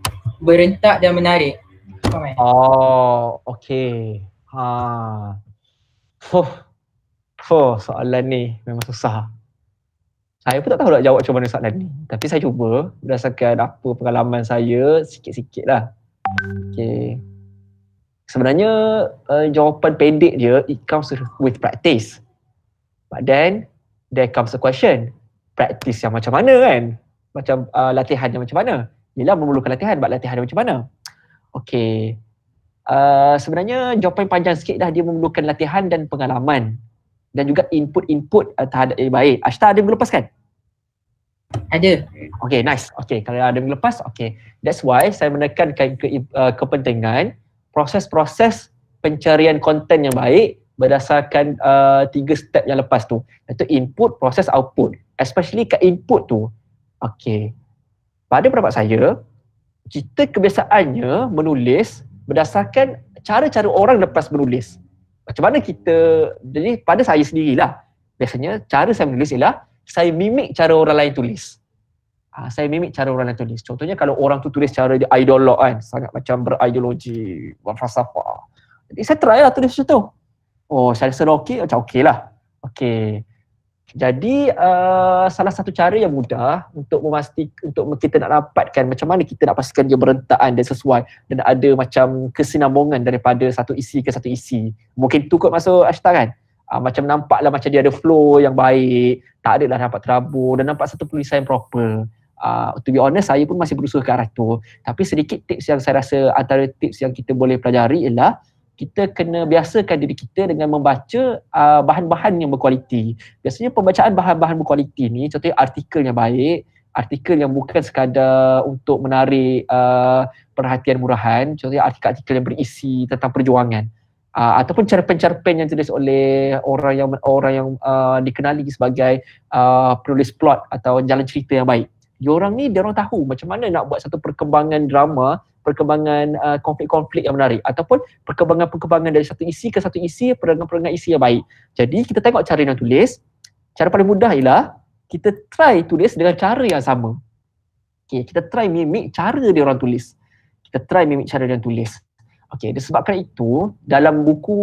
berentak dan menarik kan? Oh, okay. Ha. Fuh, Oh, soalan ni memang susah. Saya pun tak tahu nak jawab macam mana soalan ni. Tapi saya cuba berdasarkan apa pengalaman saya sikit-sikit lah. Okay. Sebenarnya uh, jawapan pendek dia, it comes with practice. But then, there comes a question. Practice yang macam mana kan? Macam uh, latihan yang macam mana? Yelah memerlukan latihan, buat latihan macam mana? Okay. Uh, eh, sebenarnya jawapan panjang sikit dah dia memerlukan latihan dan pengalaman dan juga input-input uh, eh, terhadap yang baik. Ashta ada minggu lepas kan? Ada. Okay, nice. Okay, kalau ada minggu lepas, okay. That's why saya menekankan ke, uh, kepentingan proses-proses pencarian konten yang baik berdasarkan uh, tiga step yang lepas tu. Itu input, proses, output. Especially kat input tu. Okay. Pada pendapat saya, kita kebiasaannya menulis berdasarkan cara-cara orang lepas menulis macam mana kita jadi pada saya sendirilah biasanya cara saya menulis ialah saya mimik cara orang lain tulis ha, saya mimik cara orang lain tulis contohnya kalau orang tu tulis cara dia ideolog kan sangat macam berideologi berfasafah jadi saya try lah tulis macam tu oh saya rasa okey macam okey lah okey jadi uh, salah satu cara yang mudah untuk memastikan untuk kita nak dapatkan macam mana kita nak pastikan dia berentaan dan sesuai dan ada macam kesinambungan daripada satu isi ke satu isi. Mungkin tu kot masuk Ashtar kan? Uh, macam nampaklah macam dia ada flow yang baik, tak ada lah nampak terabur dan nampak satu penulisan yang proper. Uh, to be honest, saya pun masih berusaha ke arah tu. Tapi sedikit tips yang saya rasa antara tips yang kita boleh pelajari ialah kita kena biasakan diri kita dengan membaca uh, bahan-bahan yang berkualiti. Biasanya pembacaan bahan-bahan berkualiti ni contohnya artikel yang baik, artikel yang bukan sekadar untuk menarik uh, perhatian murahan, contohnya artikel-artikel yang berisi tentang perjuangan uh, ataupun cerpen-cerpen yang ditulis oleh orang yang orang yang uh, dikenali sebagai uh, penulis plot atau jalan cerita yang baik. Orang ni dia orang tahu macam mana nak buat satu perkembangan drama perkembangan uh, konflik-konflik yang menarik ataupun perkembangan-perkembangan dari satu isi ke satu isi perkembangan-perkembangan isi yang baik jadi kita tengok cara nak tulis cara paling mudah ialah kita try tulis dengan cara yang sama okay, kita try mimik cara dia orang tulis kita try mimik cara dia tulis Okey, disebabkan itu dalam buku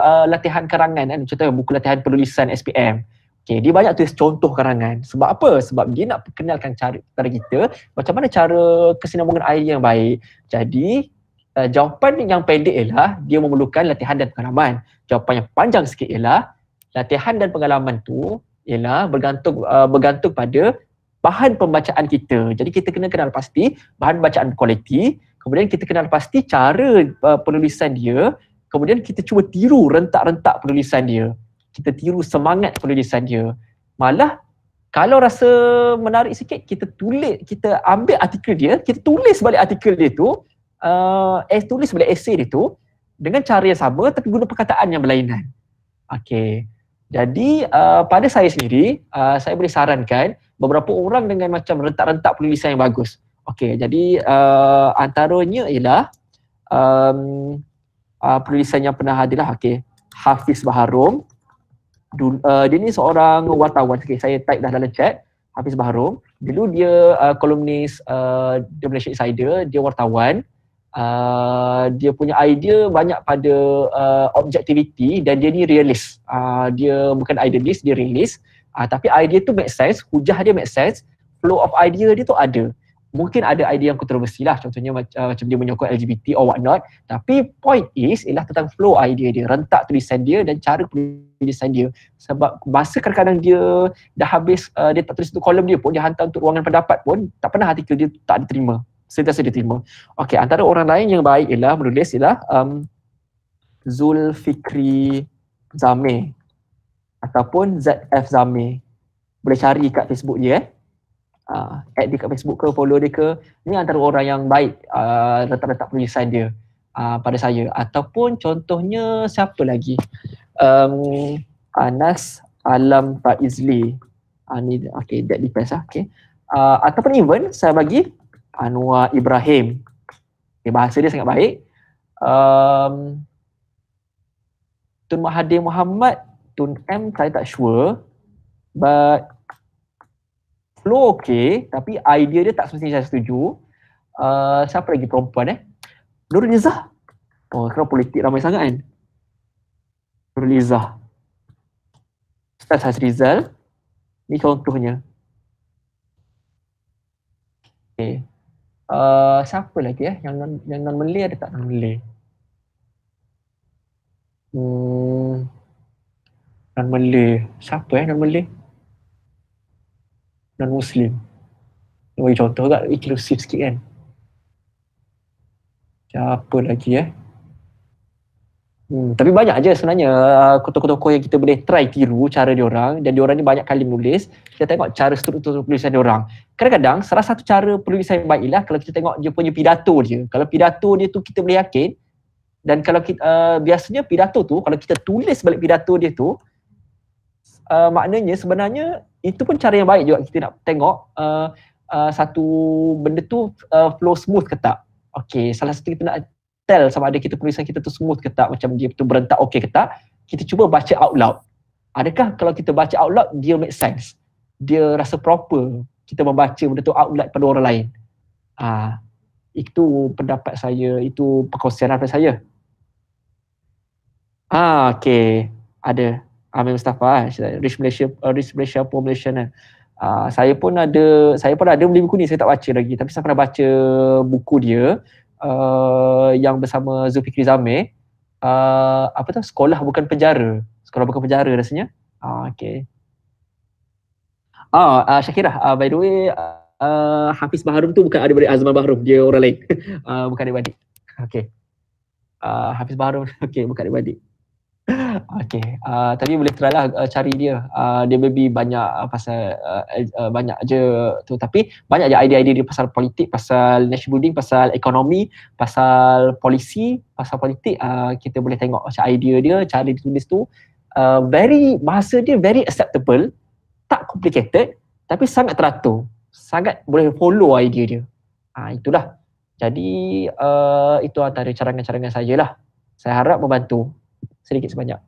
uh, latihan karangan kan contohnya buku latihan penulisan SPM Okay, dia banyak tulis contoh karangan. Sebab apa? Sebab dia nak perkenalkan cara kepada kita macam mana cara kesinambungan air yang baik. Jadi, uh, jawapan yang pendek ialah dia memerlukan latihan dan pengalaman. Jawapan yang panjang sikit ialah latihan dan pengalaman tu ialah bergantung uh, bergantung pada bahan pembacaan kita. Jadi kita kena kenal pasti bahan bacaan kualiti, kemudian kita kenal pasti cara uh, penulisan dia, kemudian kita cuba tiru rentak-rentak penulisan dia kita tiru semangat kepada lisan dia. Malah kalau rasa menarik sikit, kita tulis, kita ambil artikel dia, kita tulis balik artikel dia tu, uh, eh, tulis balik esay dia tu dengan cara yang sama tapi guna perkataan yang berlainan. Okay. Jadi uh, pada saya sendiri, uh, saya boleh sarankan beberapa orang dengan macam rentak-rentak penulisan yang bagus. Okay, jadi uh, antaranya ialah um, uh, penulisan yang pernah hadirlah, okay. Hafiz Baharum, dun, uh, dia ni seorang wartawan okay, saya type dah dalam chat Hafiz Baharum dulu dia uh, kolumnis uh, uh, The Malaysian Insider dia wartawan uh, dia punya idea banyak pada uh, objectivity dan dia ni realist uh, dia bukan idealist dia realist uh, tapi idea tu make sense hujah dia make sense flow of idea dia tu ada mungkin ada idea yang kontroversi lah contohnya macam, uh, macam dia menyokong LGBT or what not tapi point is ialah tentang flow idea dia rentak tulisan dia dan cara penulisan dia sebab masa kadang-kadang dia dah habis uh, dia tak tulis untuk kolom dia pun dia hantar untuk ruangan pendapat pun tak pernah artikel dia tak diterima sentiasa diterima Okay, antara orang lain yang baik ialah menulis ialah um, Zul Fikri Zame ataupun ZF Zame boleh cari kat Facebook dia eh uh, add dia Facebook ke, follow dia ke. Ni antara orang yang baik uh, ah, letak-letak penulisan dia uh, pada saya. Ataupun contohnya siapa lagi? Um, Anas Alam Faizli. Uh, ni, okay, that depends lah. Okay. Uh, ataupun even saya bagi Anwar Ibrahim. Okay, bahasa dia sangat baik. Um, Tun Mahathir Muhammad, Tun M saya tak sure. But flow okey, tapi idea dia tak semestinya saya setuju uh, siapa lagi perempuan eh Nurul Izzah oh kerana politik ramai sangat kan Nurul Izzah Ustaz Hasrizal ni contohnya okay uh, siapa lagi eh yang non, yang non Malay ada tak non Malay hmm. non Malay siapa eh non Malay non-Muslim. Bagi contoh agak inklusif sikit kan. Apa lagi eh? Hmm, tapi banyak aja sebenarnya tokoh-tokoh uh, yang kita boleh try tiru cara dia orang dan dia orang ni banyak kali menulis. Kita tengok cara struktur penulisan dia orang. Kadang-kadang salah satu cara penulisan yang baiklah kalau kita tengok dia punya pidato dia. Kalau pidato dia tu kita boleh yakin dan kalau kita, uh, biasanya pidato tu kalau kita tulis balik pidato dia tu uh, maknanya sebenarnya itu pun cara yang baik juga kita nak tengok uh, uh, satu benda tu uh, flow smooth ke tak. Okay, salah satu kita nak tell sama ada kita penulisan kita tu smooth ke tak, macam dia tu berentak okay ke tak, kita cuba baca out loud. Adakah kalau kita baca out loud, dia make sense? Dia rasa proper kita membaca benda tu out loud pada orang lain? Ah, uh, itu pendapat saya, itu perkongsian daripada saya. Ah, okay. Ada. Amir Mustafa eh, Rich Malaysia uh, Rich Malaysia Poor Malaysia. eh. Uh, saya pun ada saya pun ada beli buku ni saya tak baca lagi tapi saya pernah baca buku dia uh, yang bersama Zulfikri Zame uh, apa tu sekolah bukan penjara sekolah bukan penjara rasanya ah uh, okey oh, ah, uh, ah, Shakira uh, ah, by the way uh, Hafiz Baharum tu bukan adik-adik Azman Baharum dia orang lain uh, bukan adik-adik okey uh, Hafiz Baharum Okay, bukan adik-adik okay. Uh, tapi boleh try lah uh, cari dia. Uh, dia maybe banyak uh, pasal uh, uh, banyak je tu. Tapi banyak aja idea-idea dia pasal politik, pasal nation building, pasal ekonomi, pasal polisi, pasal politik. Uh, kita boleh tengok macam idea dia, cari dia tulis tu. Uh, very, bahasa dia very acceptable. Tak complicated. Tapi sangat teratur. Sangat boleh follow idea dia. Ah itulah. Jadi uh, itu antara carangan-carangan saya lah. Saya harap membantu sedikit sebanyak.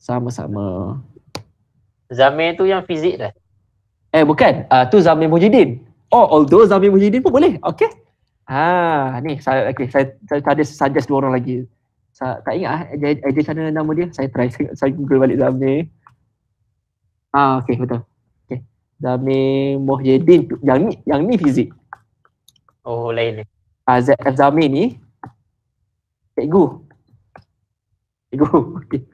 Sama-sama. Zamir tu yang fizik dah. Eh bukan, uh, tu Zamir Mujidin. Oh, although Zamir Mujidin pun boleh. Okay. Ha, ah, ni saya okay, saya, saya, saya ada suggest dua orang lagi. Saya tak ingat ah ada sana nama dia. Saya try saya, saya Google balik Zamir. Ah, okey betul. Okay Zamir Mujidin yang ni yang ni fizik. Oh, lain ni. Ah uh, Azami ni cikgu. Cikgu.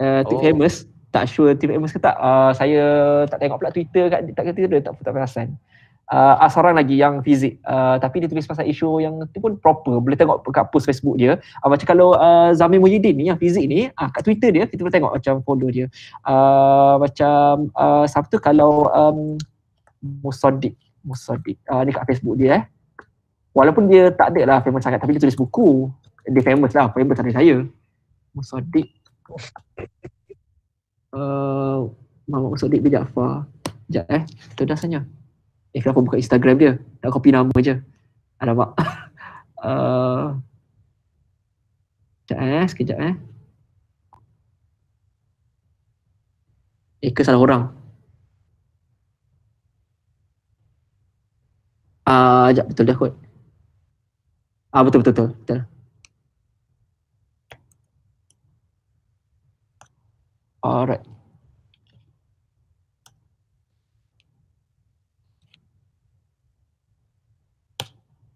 Eh uh, Tim oh. Famous, tak sure Tim Famous ke tak. Uh, saya tak tengok pula Twitter kat tak kata dia tak tak perasan. Uh, uh, lagi yang fizik uh, tapi dia tulis pasal isu yang tu pun proper boleh tengok kat post Facebook dia uh, macam kalau uh, Zami Mujidin ni yang fizik ni uh, kat Twitter dia kita boleh tengok macam follow dia uh, macam uh, siapa kalau um, Musodik Musadik. Ah, uh, ni kat Facebook dia eh. Walaupun dia tak ada lah famous sangat tapi dia tulis buku. Dia famous lah, famous dari saya. Musadik. Uh, eh, Mama Musadik bin Jaafar. Sekejap eh. Itu dah sahaja. Eh kenapa buka Instagram dia? Tak copy nama je. Alamak. uh, sekejap eh, sekejap eh. Eh ke salah orang. sekejap ah, betul dah kot. Ah betul betul betul. betul. Alright.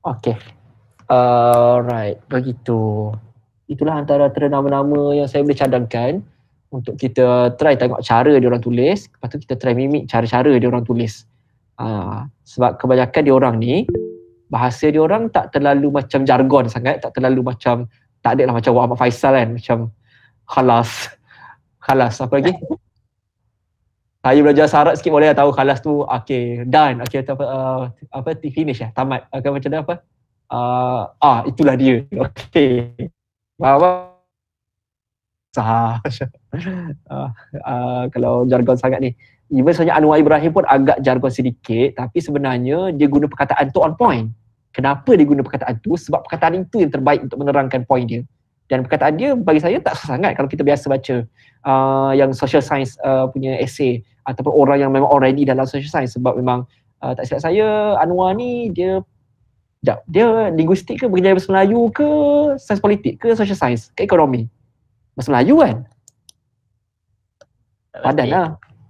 Okay. Alright, begitu. Itulah antara antara nama-nama yang saya boleh cadangkan untuk kita try tengok cara dia orang tulis, lepas tu kita try mimik cara-cara dia orang tulis. Ha, sebab kebanyakan diorang ni bahasa diorang tak terlalu macam jargon sangat, tak terlalu macam tak ada lah macam Muhammad Faisal kan, macam khalas. Khalas apa lagi? Saya belajar syarat sikit boleh lah, tahu khalas tu okay done, okey apa uh, apa finish ya, tamat. Okay, macam mana apa? Uh, ah itulah dia. Okay. Bawa. Sah. uh, ah, uh, ah, kalau jargon sangat ni. Even sebenarnya Anwar Ibrahim pun agak jargon sedikit tapi sebenarnya dia guna perkataan tu on point. Kenapa dia guna perkataan tu? Sebab perkataan itu yang terbaik untuk menerangkan point dia. Dan perkataan dia bagi saya tak susah sangat kalau kita biasa baca uh, yang social science uh, punya essay ataupun orang yang memang already dalam social science sebab memang uh, tak silap saya Anwar ni dia dia linguistik ke berjaya bahasa Melayu ke sains politik ke social science ke ekonomi Bahasa Melayu kan? Padan lah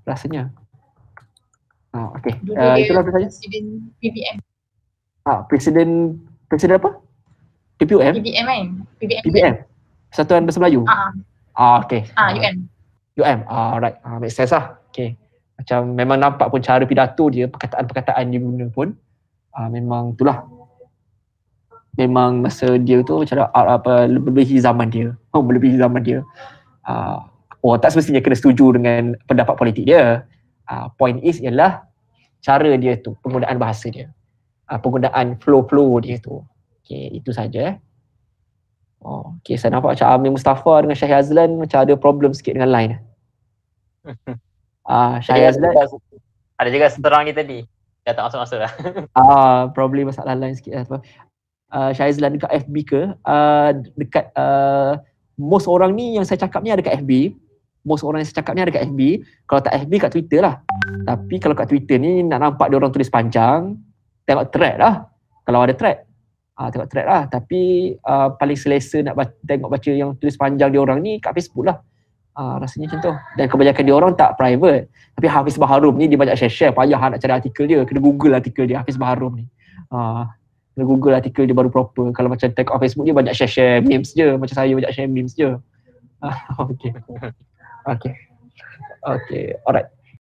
rasanya. oh, ah, okay. Dulu ah, dia itulah saya. Presiden PBM. Ha, ah, Presiden Presiden apa? PPM. PBM kan? PBM. PBM. PBM. Kan? Satuan Bahasa Melayu? Ha. Ah, okay. ah, UM. UM. Ah, alright. Ah, make sense lah. Okay. Macam memang nampak pun cara pidato dia, perkataan-perkataan dia guna pun. Ah, memang itulah memang masa dia tu macam ada ah, apa lebih zaman dia. Oh melebihi zaman dia. Uh, oh tak semestinya kena setuju dengan pendapat politik dia. Uh, point is ialah cara dia tu, penggunaan bahasa dia. Uh, penggunaan flow-flow dia tu. Okey, itu saja eh. Oh, okey saya nampak macam Amir Mustafa dengan Syahir Azlan macam ada problem sikit dengan line. Eh. Ah uh, Syahir Azlan ada juga seterang ni tadi. Dah tak masuk-masuk dah. Ah, uh, probably masalah lain sikit lah uh, Syahizlan dekat FB ke uh, dekat uh, most orang ni yang saya cakap ni ada kat FB most orang yang saya cakap ni ada kat FB kalau tak FB kat Twitter lah tapi kalau kat Twitter ni nak nampak dia orang tulis panjang tengok thread lah kalau ada thread uh, tengok thread lah tapi uh, paling selesa nak baca, tengok baca yang tulis panjang dia orang ni kat Facebook lah Uh, rasanya macam tu. Dan kebanyakan dia orang tak private. Tapi Hafiz Baharum ni dia banyak share-share. Payah lah nak cari artikel dia. Kena google artikel dia Hafiz Baharum ni. Uh kena google artikel dia baru proper kalau macam take off Facebook dia banyak share-share memes je macam saya banyak share memes je okay okay okay alright